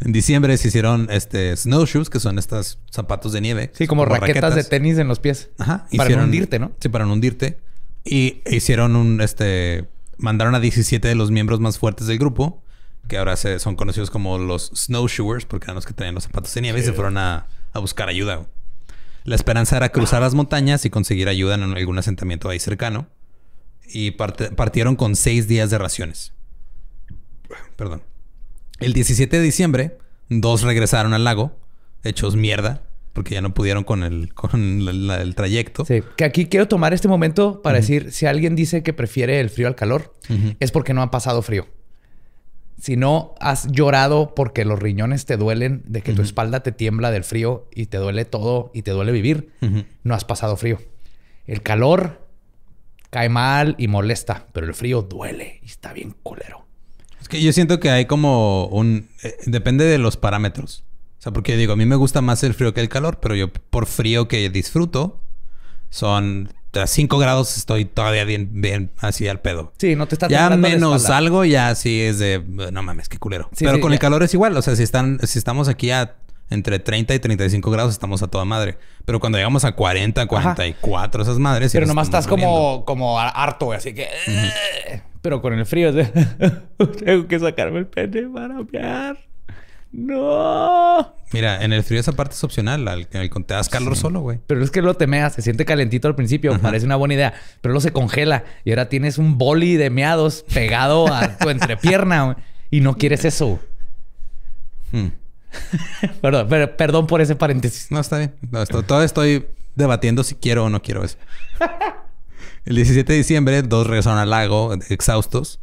En diciembre se hicieron este snowshoes, que son estos zapatos de nieve. Sí, como, raquetas, de tenis en los pies. Ajá. Para no hundirte, ¿no? Sí, para no hundirte. Y hicieron un este. Mandaron a 17 de los miembros más fuertes del grupo que ahora son conocidos como los snowshoers, porque eran los que tenían los zapatos de nieve y se fueron a, buscar ayuda. La esperanza era cruzar las montañas y conseguir ayuda en algún asentamiento ahí cercano. Y partieron con seis días de raciones. Perdón. El 17 de diciembre, dos regresaron al lago, hechos mierda, porque ya no pudieron con el, trayecto. que aquí quiero tomar este momento para decir, si alguien dice que prefiere el frío al calor, es porque no ha pasado frío si no has llorado porque los riñones te duelen, de que tu espalda te tiembla del frío y te duele todo y te duele vivir, no has pasado frío. El calor cae mal y molesta, pero el frío duele y está bien culero. Es que yo siento que hay como un... Eh, depende de los parámetros. O sea, porque yo digo, a mí me gusta más el frío que el calor, pero yo por frío que disfruto son a 5 grados estoy todavía bien, bien así al pedo. Sí, no te está Ya menos algo, ya así es de no mames, qué culero. Pero con el calor es igual. O sea, si están, si estamos aquí a entre 30 y 35 grados estamos a toda madre. Pero cuando llegamos a 40, 44, esas madres. Pero nomás estás como, como harto, así que. Eh. Pero con el frío, tengo que sacarme el pene para no. Mira, en el frío esa parte es opcional. Al, te das calor solo, güey. Pero es que lo temeas. Se siente calentito al principio. Parece una buena idea. Pero luego se congela. Y ahora tienes un boli de meados pegado a tu entrepierna. y no quieres eso. Hmm. perdón, perdón por ese paréntesis. No, está bien. todavía estoy debatiendo si quiero o no quiero eso. El 17 de diciembre, dos regresaron al lago exhaustos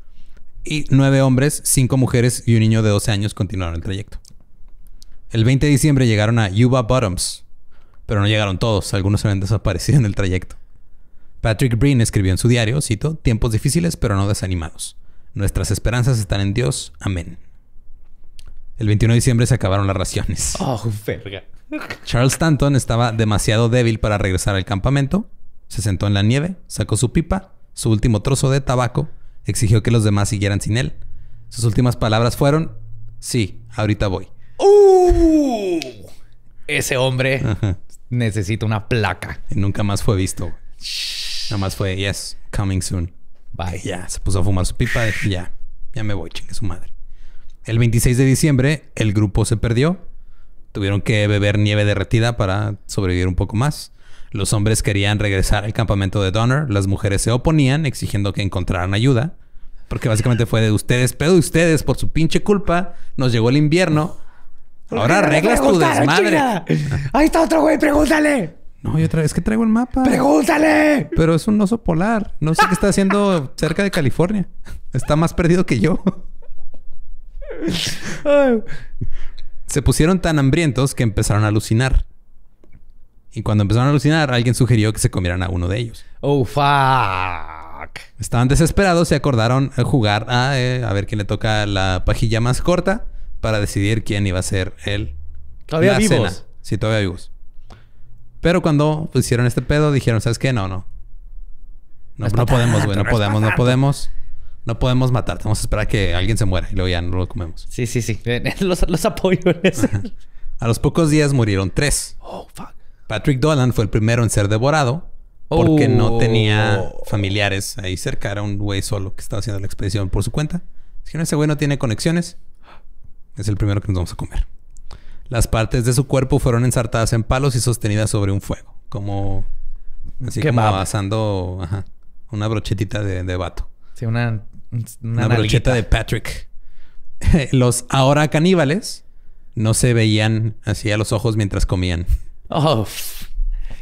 y nueve hombres, cinco mujeres y un niño de 12 años continuaron el trayecto. El 20 de diciembre llegaron a Yuba Bottoms, pero no llegaron todos, algunos habían desaparecido en el trayecto. Patrick Breen escribió en su diario, cito, tiempos difíciles pero no desanimados. Nuestras esperanzas están en Dios. Amén. El 21 de diciembre se acabaron las raciones. Oh, verga. Charles Stanton estaba demasiado débil para regresar al campamento. Se sentó en la nieve, sacó su pipa, su último trozo de tabaco exigió que los demás siguieran sin él. Sus últimas palabras fueron, sí, ahorita voy. ¡Uh! Ese hombre necesita una placa. Y nunca más fue visto. Nada más fue, yes, coming soon. Bye. ya, se puso a fumar su pipa ya, ya me voy, chingue su madre. El 26 de diciembre, el grupo se perdió. Tuvieron que beber nieve derretida para sobrevivir un poco más. Los hombres querían regresar al campamento de Donner, las mujeres se oponían exigiendo que encontraran ayuda, porque básicamente fue de ustedes, pero de ustedes por su pinche culpa nos llegó el invierno. Ahora arreglas tu desmadre. Ahí está otro güey, pregúntale. No, y otra vez que traigo el mapa. ¡Pregúntale! Pero es un oso polar. No sé qué está haciendo cerca de California. Está más perdido que yo. Se pusieron tan hambrientos que empezaron a alucinar. Y cuando empezaron a alucinar, alguien sugirió que se comieran a uno de ellos. Oh, fuck. Estaban desesperados y acordaron jugar a, eh, a ver quién le toca la pajilla más corta para decidir quién iba a ser él. Todavía vivos. Sí, todavía vivos. Pero cuando hicieron este pedo, dijeron, ¿sabes qué? No, no. No, podemos, güey. No podemos, no podemos. No podemos matar. Vamos a esperar a que alguien se muera y luego ya no lo comemos. Sí, sí, sí. Los, los apoyo a los pocos días murieron tres. Oh, fuck. Patrick Dolan fue el primero en ser devorado porque no oh. tenía familiares ahí cerca. Era un güey solo que estaba haciendo la expedición por su cuenta. Si no, ese güey no tiene conexiones, es el primero que nos vamos a comer. Las partes de su cuerpo fueron ensartadas en palos y sostenidas sobre un fuego. Como... Así como asando... una brochetita de, vato. Sí, Una, una brocheta de Patrick. Los ahora caníbales no se veían así a los ojos mientras comían. Oh,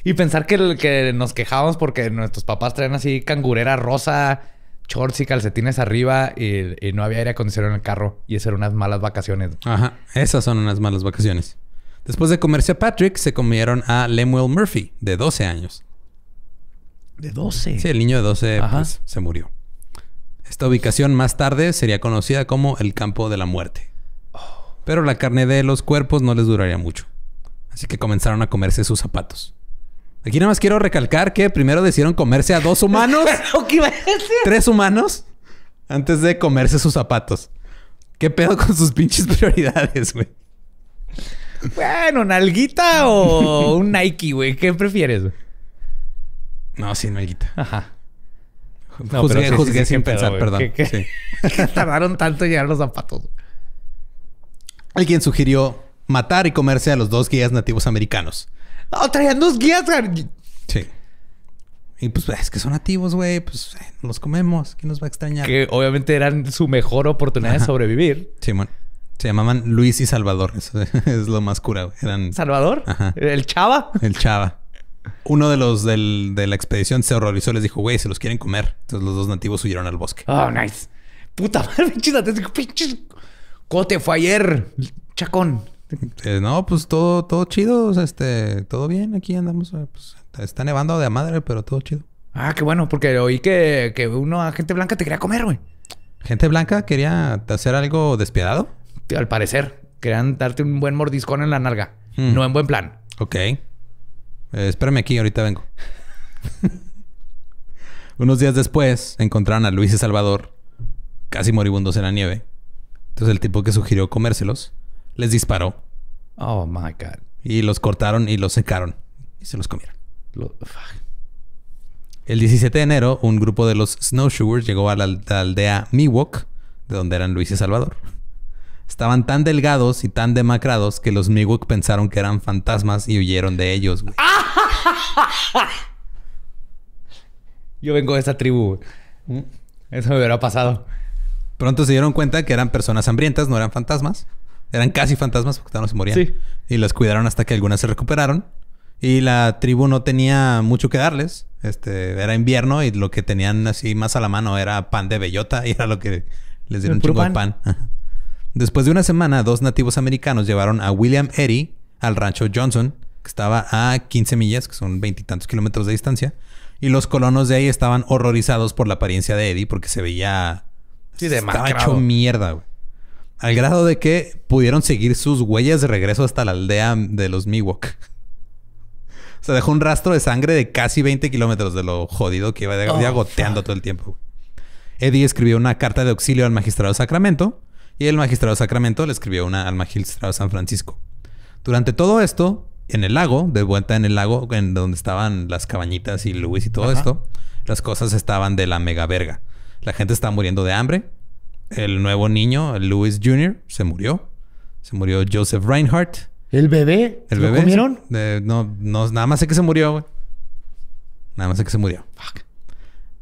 y pensar que, nos quejábamos porque nuestros papás traen así cangurera rosa, shorts y calcetines arriba y, no había aire acondicionado en el carro. Y eso eran unas malas vacaciones. Ajá. Esas son unas malas vacaciones. Después de comerse a Patrick, se comieron a Lemuel Murphy, de 12 años. ¿De 12? Sí, el niño de 12 pues, se murió. Esta ubicación más tarde sería conocida como el Campo de la Muerte. Oh. Pero la carne de los cuerpos no les duraría mucho. Así que comenzaron a comerse sus zapatos. Aquí nada más quiero recalcar que primero decidieron comerse a dos humanos. ¿Qué iba Tres humanos antes de comerse sus zapatos. ¿Qué pedo con sus pinches prioridades, güey? Bueno, ¿nalguita o un Nike, güey? ¿Qué prefieres? No, sin alguita. Ajá. No, juzgué, sin pensar, perdón. ¿Qué, qué, tardaron tanto en llegar los zapatos? Alguien sugirió matar y comerse a los dos guías nativos americanos. ¡Oh, traían dos guías! Sí. Y pues es que son nativos, güey. Pues eh, los comemos. ¿Quién nos va a extrañar? Que obviamente eran su mejor oportunidad de sobrevivir. Sí, bueno. Se llamaban Luis y Salvador. Eso es lo más cura. Eran... ¿Salvador? Ajá. ¿El Chava? El Chava. Uno de los de la expedición se horrorizó. Les dijo, güey, se los quieren comer. Entonces los dos nativos huyeron al bosque. Oh, nice. Puta madre. Pinches. ¡Cote fue ayer? Chacón. Eh, no, pues todo, todo chido, este, todo bien, aquí andamos, eh, pues, está nevando de madre, pero todo chido. Ah, qué bueno, porque oí que, que uno a gente blanca te quería comer, güey. ¿Gente blanca quería hacer algo despiadado? Al parecer, querían darte un buen mordiscón en la nalga, no hmm. en buen plan. Ok. Eh, espérame aquí, ahorita vengo. Unos días después encontraron a Luis y Salvador casi moribundos en la nieve. Entonces el tipo que sugirió comérselos les disparó. Oh my God. Y los cortaron y los secaron. Y se los comieron. el 17 de enero, un grupo de los snowshoers llegó a la, aldea Miwok, de donde eran Luis y Salvador. Estaban tan delgados y tan demacrados que los Miwok pensaron que eran fantasmas y huyeron de ellos. Yo vengo de esa tribu. ¿Mm? Eso me hubiera pasado. Pronto se dieron cuenta que eran personas hambrientas, no eran fantasmas. Eran casi fantasmas porque no se morían. Y las cuidaron hasta que algunas se recuperaron. Y la tribu no tenía mucho que darles. Este, era invierno y lo que tenían así más a la mano era pan de bellota y era lo que les dieron un chingo de pan. Después de una semana, dos nativos americanos llevaron a William Eddy al rancho Johnson, que estaba a 15 millas, que son veintitantos kilómetros de distancia. Y los colonos de ahí estaban horrorizados por la apariencia de Eddy. porque se veía... Sí, mierda, güey. Al grado de que pudieron seguir sus huellas de regreso hasta la aldea de los Miwok. Se dejó un rastro de sangre de casi 20 kilómetros de lo jodido que iba, de, oh, goteando todo el tiempo. Eddie escribió una carta de auxilio al magistrado Sacramento y el magistrado Sacramento le escribió una al magistrado San Francisco. Durante todo esto, en el lago, de vuelta en el lago, en donde estaban las cabañitas y Luis y todo esto, las cosas estaban de la mega verga. La gente estaba muriendo de hambre, el nuevo niño, Louis Jr., se murió. Se murió Joseph Reinhardt. ¿El bebé? ¿El ¿Lo bebé? comieron? no, nada más sé que se murió, güey. Nada más sé que se murió. Fuck.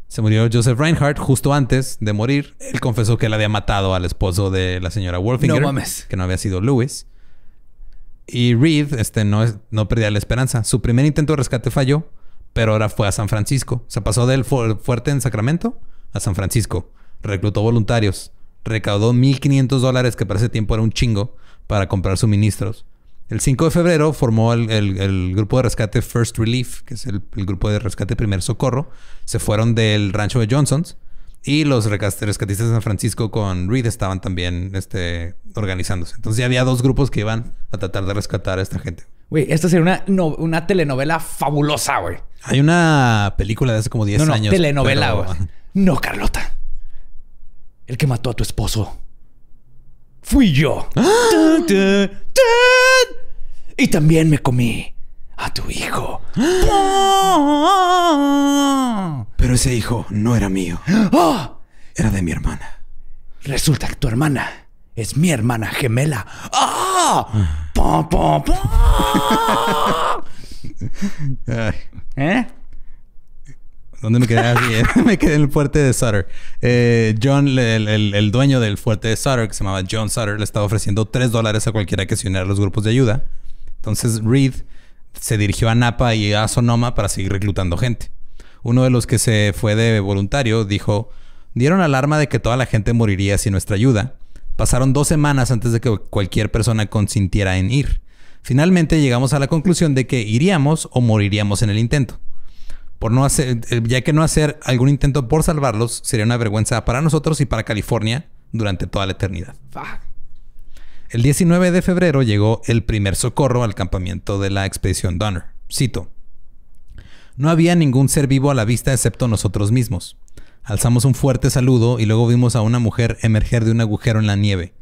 Se murió Joseph Reinhardt justo antes de morir. Él confesó que él había matado al esposo de la señora Wolfinger. No mames. Que no había sido Louis. Y Reed este, no, no perdía la esperanza. Su primer intento de rescate falló, pero ahora fue a San Francisco. Se pasó del fuerte en Sacramento a San Francisco. Reclutó voluntarios recaudó 1.500 dólares, que para ese tiempo era un chingo, para comprar suministros. El 5 de febrero formó el, grupo de rescate First Relief, que es el, grupo de rescate Primer Socorro. Se fueron del rancho de Johnson's y los rescatistas de San Francisco con Reed estaban también este, organizándose. Entonces ya había dos grupos que iban a tratar de rescatar a esta gente. Güey, esta sería una, una telenovela fabulosa, güey. Hay una película de hace como 10 años. no, años. Telenovela, güey. No, Carlota. El que mató a tu esposo. Fui yo. ¡Ah! Y también me comí a tu hijo. ¡Ah! Pero ese hijo no era mío. ¡Ah! Era de mi hermana. Resulta que tu hermana es mi hermana gemela. eh ¿Dónde me quedé? me quedé en el fuerte de Sutter. Eh, John, el, dueño del fuerte de Sutter, que se llamaba John Sutter, le estaba ofreciendo 3 dólares a cualquiera que se uniera a los grupos de ayuda. Entonces Reed se dirigió a Napa y a Sonoma para seguir reclutando gente. Uno de los que se fue de voluntario dijo, dieron alarma de que toda la gente moriría sin nuestra ayuda. Pasaron dos semanas antes de que cualquier persona consintiera en ir. Finalmente llegamos a la conclusión de que iríamos o moriríamos en el intento no hacer, eh, ya que no hacer algún intento por salvarlos sería una vergüenza para nosotros y para California durante toda la eternidad. El 19 de febrero llegó el primer socorro al campamento de la expedición Donner. Cito. No había ningún ser vivo a la vista excepto nosotros mismos. Alzamos un fuerte saludo y luego vimos a una mujer emerger de un agujero en la nieve.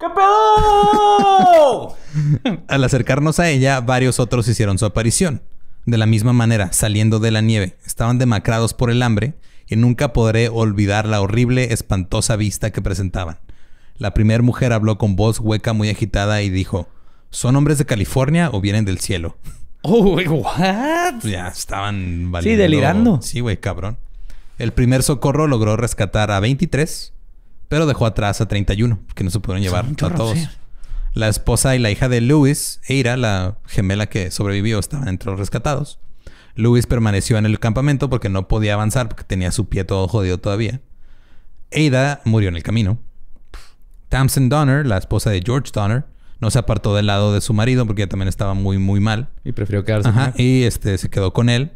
¡Qué pedo! Al acercarnos a ella, varios otros hicieron su aparición de la misma manera, saliendo de la nieve. Estaban demacrados por el hambre y nunca podré olvidar la horrible, espantosa vista que presentaban. La primera mujer habló con voz hueca muy agitada y dijo, ¿son hombres de California o vienen del cielo? Oh, what? Ya estaban Sí, delirando. Sí, güey, cabrón. El primer socorro logró rescatar a 23, pero dejó atrás a 31, que no se pudieron llevar a todos. La esposa y la hija de Lewis, Eira, la gemela que sobrevivió, estaban entre los rescatados. Lewis permaneció en el campamento porque no podía avanzar porque tenía su pie todo jodido todavía. Ada murió en el camino. Tamsin Donner, la esposa de George Donner, no se apartó del lado de su marido porque también estaba muy, muy mal. Y prefirió quedarse. y este, se quedó con él,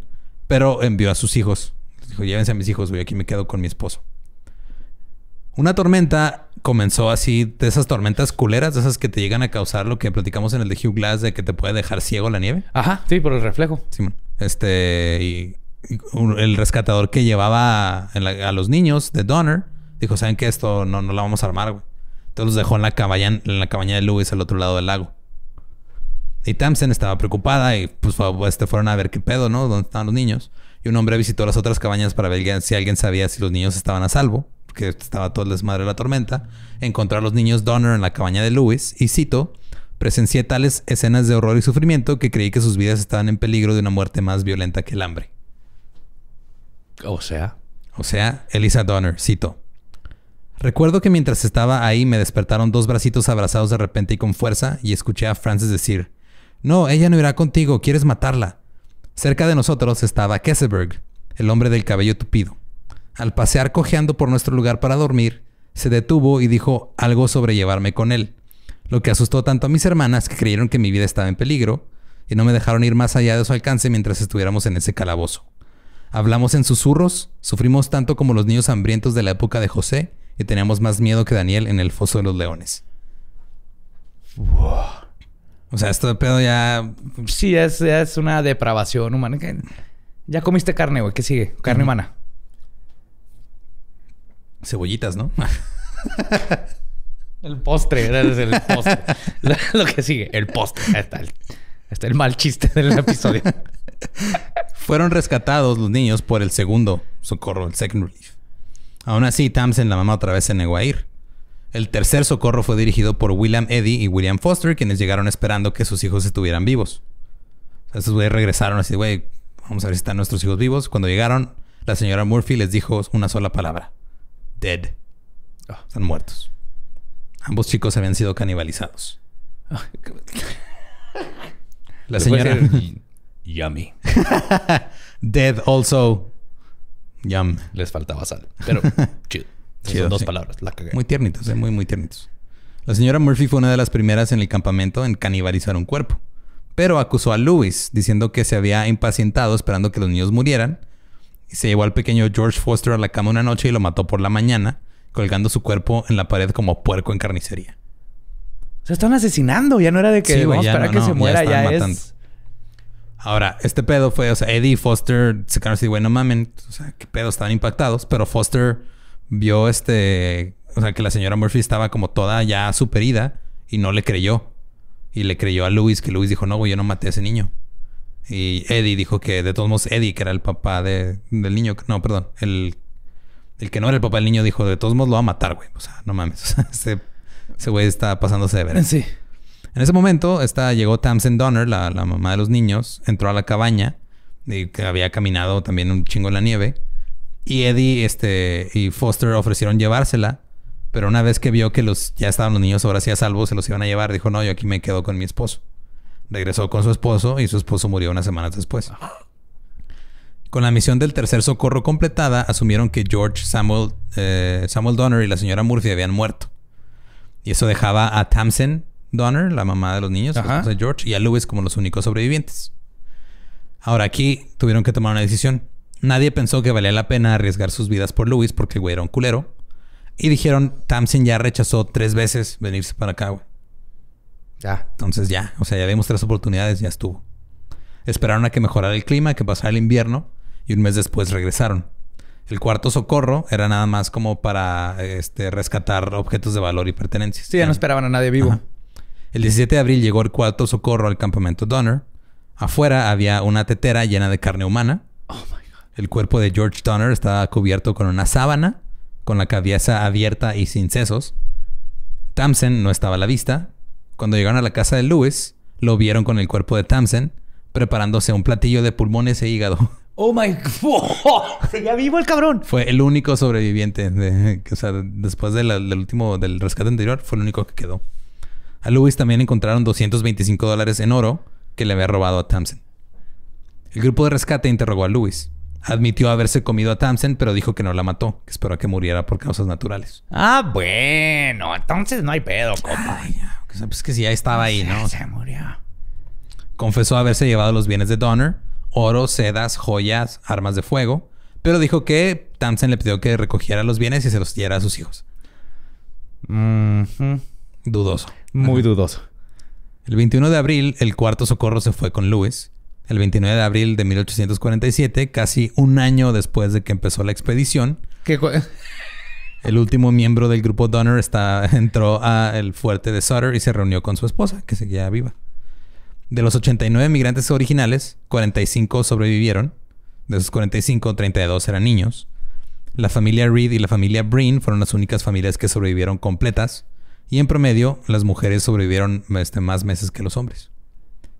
pero envió a sus hijos. Dijo, llévense a mis hijos, voy aquí me quedo con mi esposo. Una tormenta comenzó así, de esas tormentas culeras, de esas que te llegan a causar lo que platicamos en el de Hugh Glass, de que te puede dejar ciego la nieve. Ajá, sí, por el reflejo. Sí, este, y, el rescatador que llevaba a, los niños de Donner dijo, ¿saben qué? Esto no, no la vamos a armar, güey. Entonces los dejó en la, cabaña, en la cabaña de Lewis al otro lado del lago. Y Tamsen estaba preocupada y pues, pues este, fueron a ver qué pedo, ¿no? ¿Dónde estaban los niños? Y un hombre visitó las otras cabañas para ver si alguien sabía si los niños estaban a salvo que estaba todo la desmadre de la tormenta, encontró a los niños Donner en la cabaña de Lewis y cito, presencié tales escenas de horror y sufrimiento que creí que sus vidas estaban en peligro de una muerte más violenta que el hambre. O sea. O sea, Elisa Donner, cito. Recuerdo que mientras estaba ahí me despertaron dos bracitos abrazados de repente y con fuerza y escuché a Francis decir, no, ella no irá contigo, quieres matarla. Cerca de nosotros estaba Kesseberg, el hombre del cabello tupido. Al pasear cojeando por nuestro lugar para dormir, se detuvo y dijo algo sobre llevarme con él, lo que asustó tanto a mis hermanas que creyeron que mi vida estaba en peligro y no me dejaron ir más allá de su alcance mientras estuviéramos en ese calabozo. Hablamos en susurros, sufrimos tanto como los niños hambrientos de la época de José y teníamos más miedo que Daniel en el foso de los leones. O sea, esto de pedo ya. Sí, es, es una depravación humana. Ya comiste carne, güey. ¿Qué sigue? Carne humana. Cebollitas, ¿no? el postre, el postre. Lo que sigue, el postre. Ahí está, el, mal chiste del episodio. Fueron rescatados los niños por el segundo socorro, el second relief. Aún así, Tamsen, la mamá, otra vez se negó a ir. El tercer socorro fue dirigido por William Eddy y William Foster, quienes llegaron esperando que sus hijos estuvieran vivos. Esos güeyes regresaron así, güey, vamos a ver si están nuestros hijos vivos. Cuando llegaron, la señora Murphy les dijo una sola palabra. Dead. Ah. Están muertos. Ambos chicos habían sido canibalizados. La señora. Yummy. Dead also. Yum. Les faltaba sal. Pero chido. son dos palabras. La cagué. Muy tiernitos, eh, muy, muy tiernitos. La señora Murphy fue una de las primeras en el campamento en canibalizar un cuerpo. Pero acusó a Lewis, diciendo que se había impacientado esperando que los niños murieran se llevó al pequeño George Foster a la cama una noche y lo mató por la mañana, colgando su cuerpo en la pared como puerco en carnicería. O sea, están asesinando, ya no era de que vamos que se muera, ya, es. Ahora, este pedo fue, o sea, Eddie y Foster se quedaron así, bueno mamen, o sea, qué pedo, estaban impactados, pero Foster vio este, o sea, que la señora Murphy estaba como toda ya superida y no le creyó. Y le creyó a Luis, que Luis dijo, no, güey, yo no maté a ese niño. Y Eddie dijo que de todos modos Eddie, que era el papá del niño, no, perdón, el, que no era el papá del niño dijo, de todos modos lo va a matar, güey. O sea, no mames, o sea, ese, güey está pasándose de ver. Sí. En ese momento está llegó Tamsin Donner, la, mamá de los niños, entró a la cabaña y que había caminado también un chingo en la nieve. Y Eddie este, y Foster ofrecieron llevársela, pero una vez que vio que los, ya estaban los niños ahora sí a salvo, se los iban a llevar, dijo, no, yo aquí me quedo con mi esposo. Regresó con su esposo y su esposo murió unas semanas después. Con la misión del tercer socorro completada, asumieron que George Samuel, eh, Samuel Donner y la señora Murphy habían muerto. Y eso dejaba a Tamsin Donner, la mamá de los niños, de George, y a Lewis como los únicos sobrevivientes. Ahora aquí tuvieron que tomar una decisión. Nadie pensó que valía la pena arriesgar sus vidas por Lewis porque el güey era un culero. Y dijeron, Tamsin ya rechazó tres veces venirse para acá, güey. Ya. Entonces ya, o sea, ya vimos tres oportunidades, ya estuvo. Esperaron a que mejorara el clima, que pasara el invierno y un mes después regresaron. El cuarto socorro era nada más como para este, rescatar objetos de valor y pertenencias. Sí, ya no esperaban a nadie vivo. El 17 de abril llegó el cuarto socorro al campamento Donner. Afuera había una tetera llena de carne humana. Oh my God. El cuerpo de George Donner estaba cubierto con una sábana, con la cabeza abierta y sin sesos. Thompson no estaba a la vista, cuando llegaron a la casa de Lewis, lo vieron con el cuerpo de Tamsen, preparándose un platillo de pulmones e hígado. Oh my god, ya vivo el cabrón. Fue el único sobreviviente. después del último del rescate anterior, fue el único que quedó. A Lewis también encontraron 225 dólares en oro que le había robado a Tamsen. El grupo de rescate interrogó a Lewis. Admitió haberse comido a Tamsen, pero dijo que no la mató, que esperó que muriera por causas naturales. Ah, bueno, entonces no hay pedo, compa. Pues, que si ya estaba ahí, ¿no? Se murió. Confesó haberse llevado los bienes de Donner, oro, sedas, joyas, armas de fuego, pero dijo que Tamsen le pidió que recogiera los bienes y se los diera a sus hijos. Mm-hmm. Dudoso. Muy dudoso. El 21 de abril, el cuarto socorro se fue con Lewis. El 29 de abril de 1847, casi un año después de que empezó la expedición. ¿Qué el último miembro del grupo Donner está, entró al fuerte de Sutter y se reunió con su esposa, que seguía viva. De los 89 migrantes originales, 45 sobrevivieron. De esos 45, 32 eran niños. La familia Reed y la familia Breen fueron las únicas familias que sobrevivieron completas. Y en promedio, las mujeres sobrevivieron este, más meses que los hombres.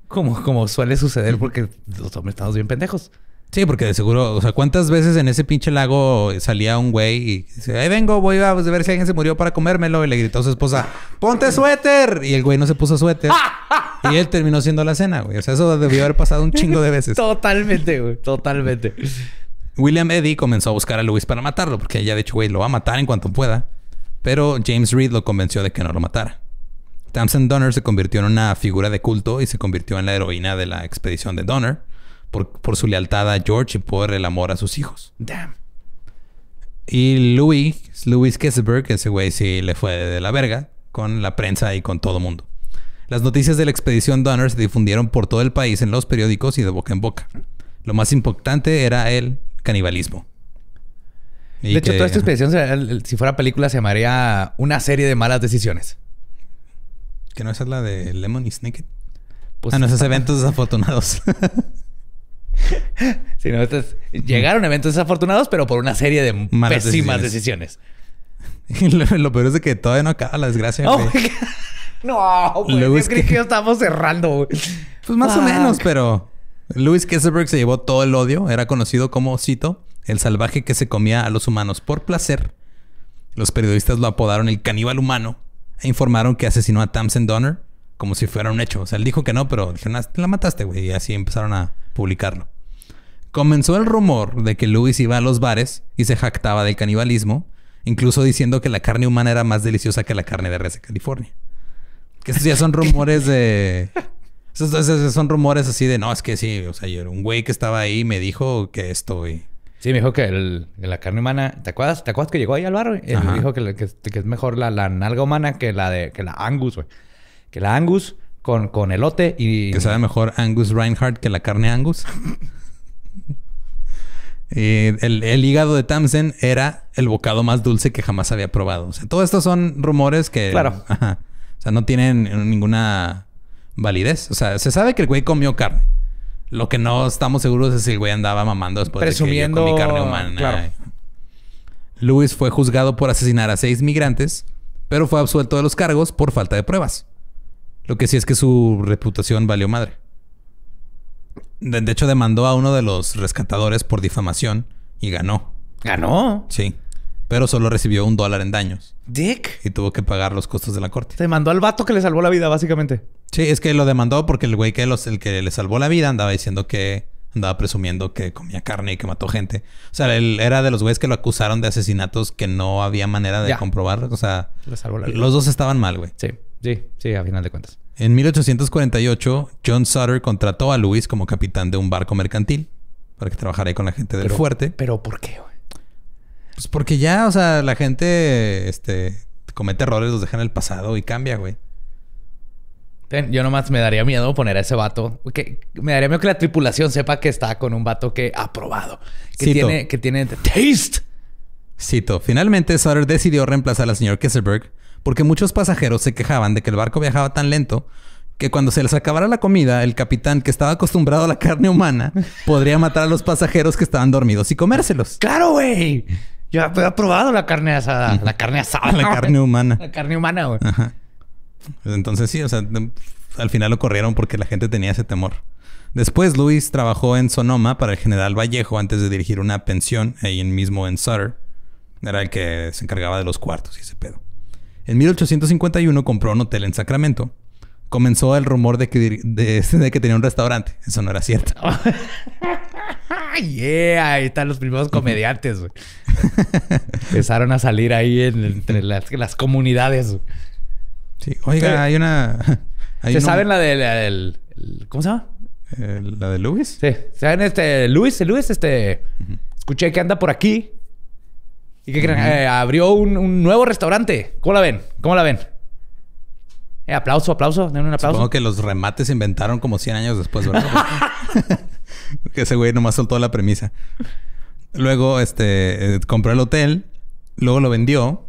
Como, como suele suceder porque los hombres estamos bien pendejos. Sí, porque de seguro, o sea, ¿cuántas veces en ese pinche lago salía un güey y dice, ahí vengo, voy pues, a ver si alguien se murió para comérmelo? Y le gritó a su esposa, ponte suéter. Y el güey no se puso suéter. y él terminó siendo la cena, güey. O sea, eso debió haber pasado un chingo de veces. totalmente, güey, totalmente. William Eddy comenzó a buscar a Lewis para matarlo, porque ya de hecho, güey, lo va a matar en cuanto pueda. Pero James Reed lo convenció de que no lo matara. Thompson Donner se convirtió en una figura de culto y se convirtió en la heroína de la expedición de Donner por, su lealtad a George y por el amor a sus hijos. Damn. Y Louis, Louis Kesselberg, ese güey sí le fue de la verga con la prensa y con todo mundo. Las noticias de la expedición Donner se difundieron por todo el país en los periódicos y de boca en boca. Lo más importante era el canibalismo. de hecho, toda esta expedición, si fuera película, se llamaría una serie de malas decisiones. ¿Que no es la de Lemon y Snicket? Pues ah, esos eventos desafortunados. llegaron eventos desafortunados, pero por una serie de Malas pésimas decisiones. Lo, peor es que todavía no acaba la desgracia. Oh no, pues, que estamos cerrando, Pues más o menos, pero Louis Kesselberg se llevó todo el odio. Era conocido como, cito, el salvaje que se comía a los humanos por placer. Los periodistas lo apodaron el caníbal humano e informaron que asesinó a Thompson Donner como si fuera un hecho. O sea, él dijo que no, pero dijeron, ah, la mataste, güey. Y así empezaron a publicarlo. Comenzó el rumor de que Lewis iba a los bares y se jactaba del canibalismo, incluso diciendo que la carne humana era más deliciosa que la carne de res de California. Que esos ya son rumores de... Esos, son rumores así de, no, es que sí, o sea, yo era un güey que estaba ahí y me dijo que esto y... Sí, me dijo que la carne humana, ¿te acuerdas? ¿Te acuerdas que llegó ahí al bar? me dijo que, es mejor la, la, nalga humana que la de que la Angus, güey. Que la Angus con, elote y... Que sabe mejor Angus Reinhardt que la carne Angus. Y eh, el, hígado de Tamsen era el bocado más dulce que jamás había probado. O sea, todo estos son rumores que. Claro. o sea, no tienen ninguna validez. O sea, se sabe que el güey comió carne. Lo que no estamos seguros es si el güey andaba mamando después Presumiendo, de que carne humana. Lewis fue juzgado por asesinar a seis migrantes, pero fue absuelto de los cargos por falta de pruebas. Lo que sí es que su reputación valió madre. De, hecho, demandó a uno de los rescatadores por difamación y ganó. ¿Ganó? Sí. Pero solo recibió un dólar en daños. Dick. Y tuvo que pagar los costos de la corte. Te mandó al vato que le salvó la vida, básicamente. Sí, es que lo demandó porque el güey que el que le salvó la vida andaba diciendo que andaba presumiendo que comía carne y que mató gente. O sea, él era de los güeyes que lo acusaron de asesinatos que no había manera de comprobar. O sea, los dos estaban mal, güey. Sí. Sí, sí, a final de cuentas. En 1848, John Sutter contrató a Lewis como capitán de un barco mercantil para que trabajara ahí con la gente del fuerte. Pero ¿por qué? Güey? Pues porque ya, o sea, la gente este, comete errores, los deja en el pasado y cambia, güey. Yo nomás me daría miedo poner a ese vato. me daría miedo que la tripulación sepa que está con un vato que ha probado. Que tiene, que tiene taste. Cito. Finalmente, Sutter decidió reemplazar al señor Kesselberg porque muchos pasajeros se quejaban de que el barco viajaba tan lento que cuando se les acabara la comida, el capitán que estaba acostumbrado a la carne humana podría matar a los pasajeros que estaban dormidos y comérselos. ¡Claro, güey! Yo he probado la carne asada. La carne asada. La carne humana. La carne humana, güey. Entonces sí, o sea, al final lo corrieron porque la gente tenía ese temor. Después Luis trabajó en Sonoma para el general Vallejo antes de dirigir una pensión ahí mismo en Sutter. Era el que se encargaba de los cuartos y ese pedo. En 1851 compró un hotel en Sacramento. Comenzó el rumor de que, que tenía un restaurante. Eso no era cierto. yeah, ahí están los primeros comediantes. Empezaron a salir ahí entre las, comunidades. Sí, oiga, hay una. ¿Se saben la del. ¿Cómo se llama? Eh, ¿La de Luis? Sí. ¿Saben este? Luis, Luis, este. Escuché que anda por aquí. ¿Y qué creen? Eh, abrió un, nuevo restaurante. ¿Cómo la ven? ¿Cómo la ven? Eh, aplauso, aplauso. un aplauso. Supongo que los remates se inventaron como 100 años después, ¿verdad? que ese güey nomás soltó la premisa. Luego, este, eh, compró el hotel. Luego lo vendió.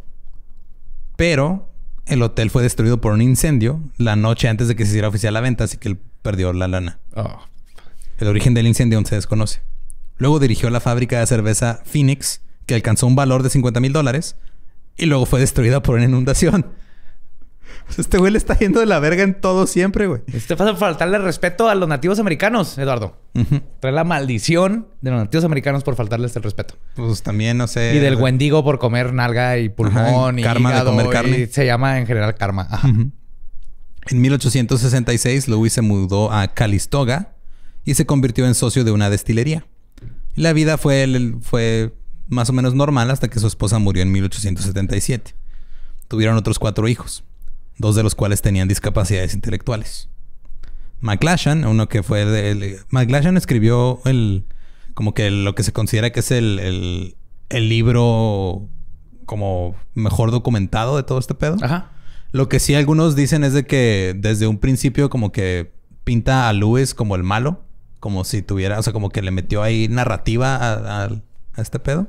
Pero el hotel fue destruido por un incendio la noche antes de que se hiciera oficial la venta, así que él perdió la lana. Oh. El origen del incendio aún se desconoce. Luego dirigió la fábrica de cerveza Phoenix, que alcanzó un valor de 50 mil dólares y luego fue destruida por una inundación. este güey le está yendo de la verga en todo siempre, güey. Este pasa faltarle respeto a los nativos americanos, Eduardo. Trae la maldición de los nativos americanos por faltarles el respeto. Pues también, no sé. Y del Wendigo por comer nalga y pulmón y karma comer carne. Y se llama en general karma. En 1866, Louis se mudó a Calistoga y se convirtió en socio de una destilería. La vida fue, fue más o menos normal hasta que su esposa murió en 1877. Tuvieron otros cuatro hijos, dos de los cuales tenían discapacidades intelectuales. McLashan, uno que fue de. McLashan escribió el como que lo que se considera que es el, el, libro como mejor documentado de todo este pedo. Ajá. Lo que sí algunos dicen es de que desde un principio como que pinta a Lewis como el malo, como si tuviera, o sea, como que le metió ahí narrativa a este pedo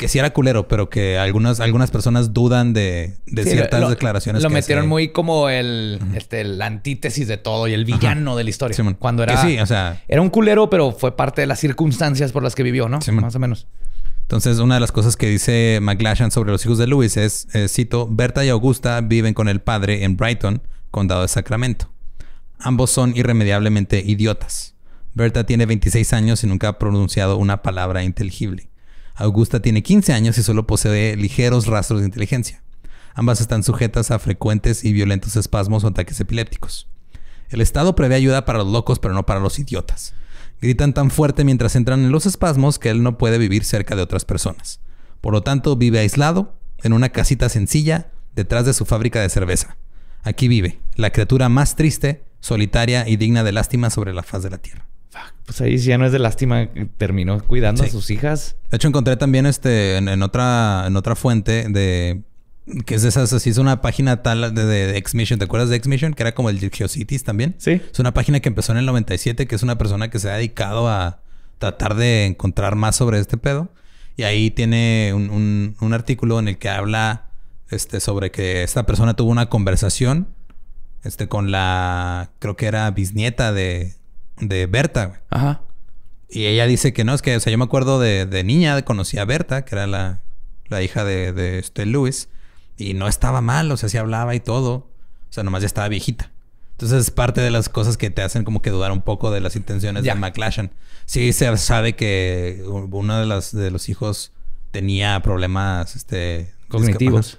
que sí era culero, pero que algunas, algunas personas dudan de, ciertas declaraciones. Lo metieron muy como el, este, antítesis de todo y el villano de la historia. Sí, cuando era. Sí, o sea, era un culero, pero fue parte de las circunstancias por las que vivió, ¿no? Más o menos. Entonces, una de las cosas que dice McLashan sobre los hijos de Lewis es: eh, cito, Berta y Augusta viven con el padre en Brighton, condado de Sacramento. Ambos son irremediablemente idiotas. Berta tiene 26 años y nunca ha pronunciado una palabra inteligible. Augusta tiene 15 años y solo posee ligeros rastros de inteligencia. Ambas están sujetas a frecuentes y violentos espasmos o ataques epilépticos. El Estado prevé ayuda para los locos, pero no para los idiotas. Gritan tan fuerte mientras entran en los espasmos que él no puede vivir cerca de otras personas. Por lo tanto, vive aislado, en una casita sencilla, detrás de su fábrica de cerveza. Aquí vive, la criatura más triste, solitaria y digna de lástima sobre la faz de la Tierra pues ahí ya no es de lástima, que terminó cuidando a sus hijas. De hecho, encontré también este en, otra, en otra fuente de que es de esas, así es una página tal de, X-Mission. ¿Te acuerdas de X-Mission? Que era como el Geocities también. Sí. Es una página que empezó en el 97, que es una persona que se ha dedicado a tratar de encontrar más sobre este pedo. Y ahí tiene un, un artículo en el que habla este, sobre que esta persona tuvo una conversación este, con la, creo que era bisnieta de, de Berta, güey. Ajá. Y ella dice que no, es que, o sea, yo me acuerdo de, de niña, conocí a Berta, que era la, la hija de, de este Luis, y no estaba mal, o sea, sí hablaba y todo. O sea, nomás ya estaba viejita. Entonces es parte de las cosas que te hacen como que dudar un poco de las intenciones de McLashan. Sí se sabe que uno de, las, de los hijos tenía problemas este, cognitivos.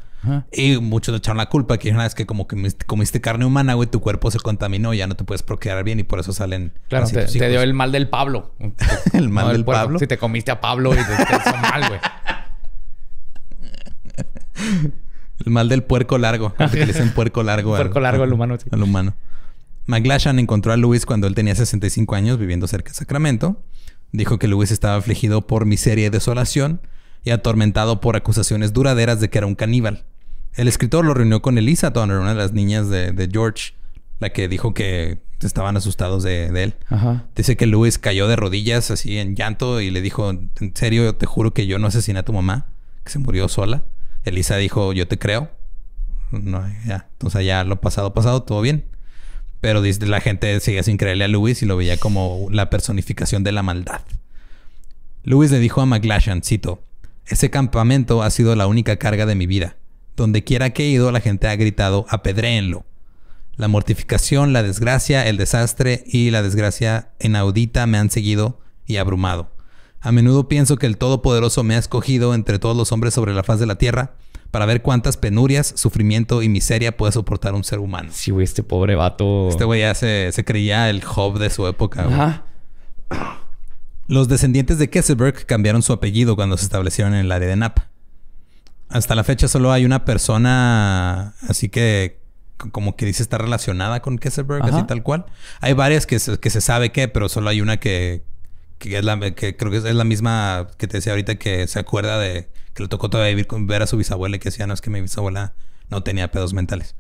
Y muchos le echaron la culpa que una ah, vez que como que comiste carne humana, güey, tu cuerpo se contaminó, y ya no te puedes procrear bien y por eso salen. Claro, te, dio el mal del Pablo. el mal del Pablo. Si te comiste a Pablo y te, hizo mal, güey. El mal del puerco largo. que le dicen puerco largo. puerco largo al, humano. Sí. Al humano. McGlashan encontró a Luis cuando él tenía 65 años viviendo cerca de Sacramento. Dijo que Luis estaba afligido por miseria y desolación y atormentado por acusaciones duraderas de que era un caníbal. El escritor lo reunió con Elisa Tonner, una de las niñas de, George, la que dijo que estaban asustados de, él. Ajá. Dice que Lewis cayó de rodillas así en llanto y le dijo, en serio, te juro que yo no asesiné a tu mamá, que se murió sola. Elisa dijo, yo te creo. Entonces ya lo pasado, pasado, todo bien. Pero dice, la gente seguía sin creerle a Lewis y lo veía como la personificación de la maldad. Lewis le dijo a McGlashan, cito, ese campamento ha sido la única carga de mi vida. Donde quiera que he ido, la gente ha gritado, apedréenlo. La mortificación, la desgracia, el desastre y la desgracia inaudita me han seguido y abrumado. A menudo pienso que el Todopoderoso me ha escogido entre todos los hombres sobre la faz de la tierra para ver cuántas penurias, sufrimiento y miseria puede soportar un ser humano. Sí, güey, este pobre vato. Este güey ya se, se, creía el Job de su época. Ajá. Los descendientes de Kesselberg cambiaron su apellido cuando se establecieron en el área de Napa hasta la fecha solo hay una persona así que como que dice está relacionada con Kesselberg, así tal cual. Hay varias que se, que se sabe que, pero solo hay una que, que es la que creo que es la misma que te decía ahorita que se acuerda de que le tocó todavía vivir con, ver a su bisabuela y que decía, no, es que mi bisabuela no tenía pedos mentales.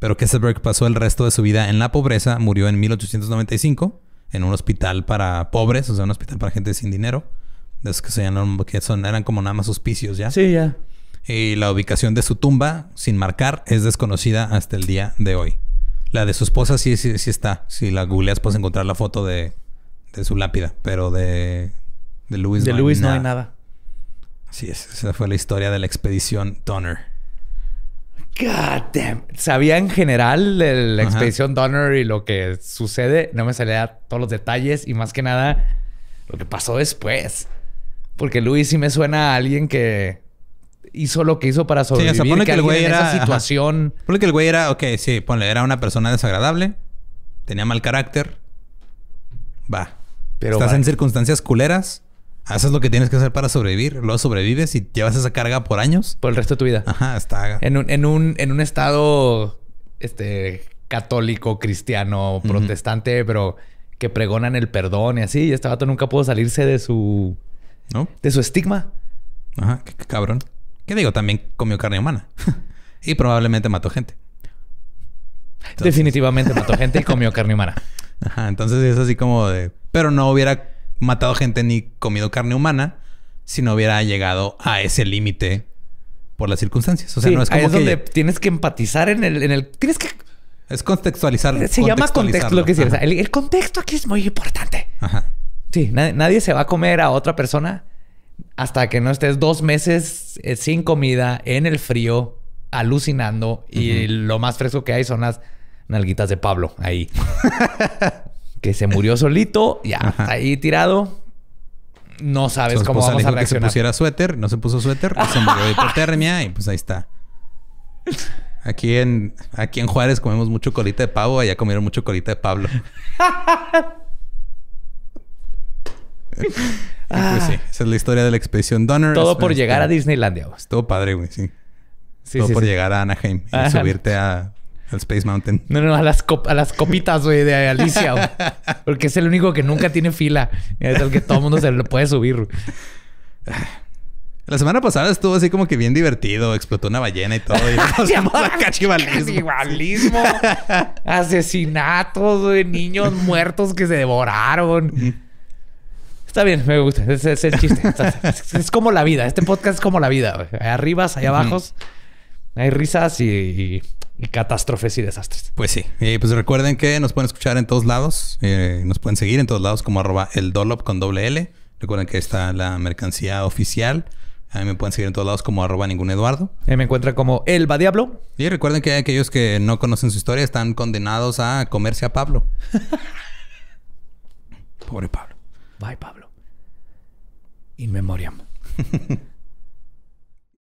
Pero Kesselberg pasó el resto de su vida en la pobreza, murió en 1895 en un hospital para pobres, o sea, un hospital para gente sin dinero. es que, se llaman, que son, eran como nada más hospicios ya. Sí, ya y la ubicación de su tumba, sin marcar, es desconocida hasta el día de hoy. La de su esposa sí, sí, está. Si la googleas puedes encontrar la foto de, su lápida, pero de, de Luis de no, De hay no hay nada. Sí, esa fue la historia de la expedición Donner. God Sabía en general de la expedición Donner y lo que sucede. No me salía todos los detalles y más que nada lo que pasó después. Porque Luis sí me suena a alguien que hizo lo que hizo para sobrevivir. Sí, que, el güey era. Esa situación. que el güey era, ok, sí, ponle, era una persona desagradable, tenía mal carácter. Va. Pero Estás en circunstancias culeras, haces lo que tienes que hacer para sobrevivir, luego sobrevives y llevas esa carga por años. Por el resto de tu vida. Ajá, está. En un, en un, estado este, católico, cristiano, protestante, pero que pregonan el perdón y así. Y este vato nunca pudo salirse de su. ¿No? De su estigma. Ajá, qué cabrón. Que digo, también comió carne humana. y probablemente mató gente. Definitivamente mató gente y comió carne humana. Ajá, entonces es así como de... Pero no hubiera matado gente ni comido carne humana si no hubiera llegado a ese límite por las circunstancias. O sea, no es como. Ahí es donde tienes que empatizar en el, en el. Tienes que. Es contextualizar. Se llama contexto lo que el, contexto aquí es muy importante. Ajá. Sí, nadie, se va a comer a otra persona hasta que no estés dos meses eh, sin comida, en el frío, alucinando. Y lo más fresco que hay son las nalguitas de Pablo ahí. que se murió solito, ya ahí tirado. No sabes cómo vamos a se pusiera suéter, no se puso suéter, se murió de hipotermia y pues ahí está. Aquí en, aquí en Juárez comemos mucho colita de pavo, allá comieron mucho colita de Pablo. Ah, pues ah. esa es la historia de la expedición Donner. Todo por llegar a Disneylandia. todo Estuvo padre, güey, sí. Todo por llegar a Anaheim y subirte a, al Space Mountain. No, no, a las, a las copitas, güey, de Alicia. Porque es el único que nunca tiene fila. Es el que todo el mundo se lo puede subir. La semana pasada estuvo así como que bien divertido. Explotó una ballena y todo. Y cachibalismo Cachibalismo asesinatos, de Niños muertos que se devoraron. Está bien, me gusta. Es, es el chiste. es, como la vida. Este podcast es como la vida. Hay arribas, hay abajos. Hay risas y, catástrofes y desastres. Pues sí. Y pues recuerden que nos pueden escuchar en todos lados. Eh, nos pueden seguir en todos lados como arroba el dolop con doble L. Recuerden que está la mercancía oficial. A mí me pueden seguir en todos lados como arroba ningún Eduardo. me encuentra como Elba Diablo. Y recuerden que aquellos que no conocen su historia están condenados a comerse a Pablo. Pobre Pablo. Bye, Pablo in memoriam.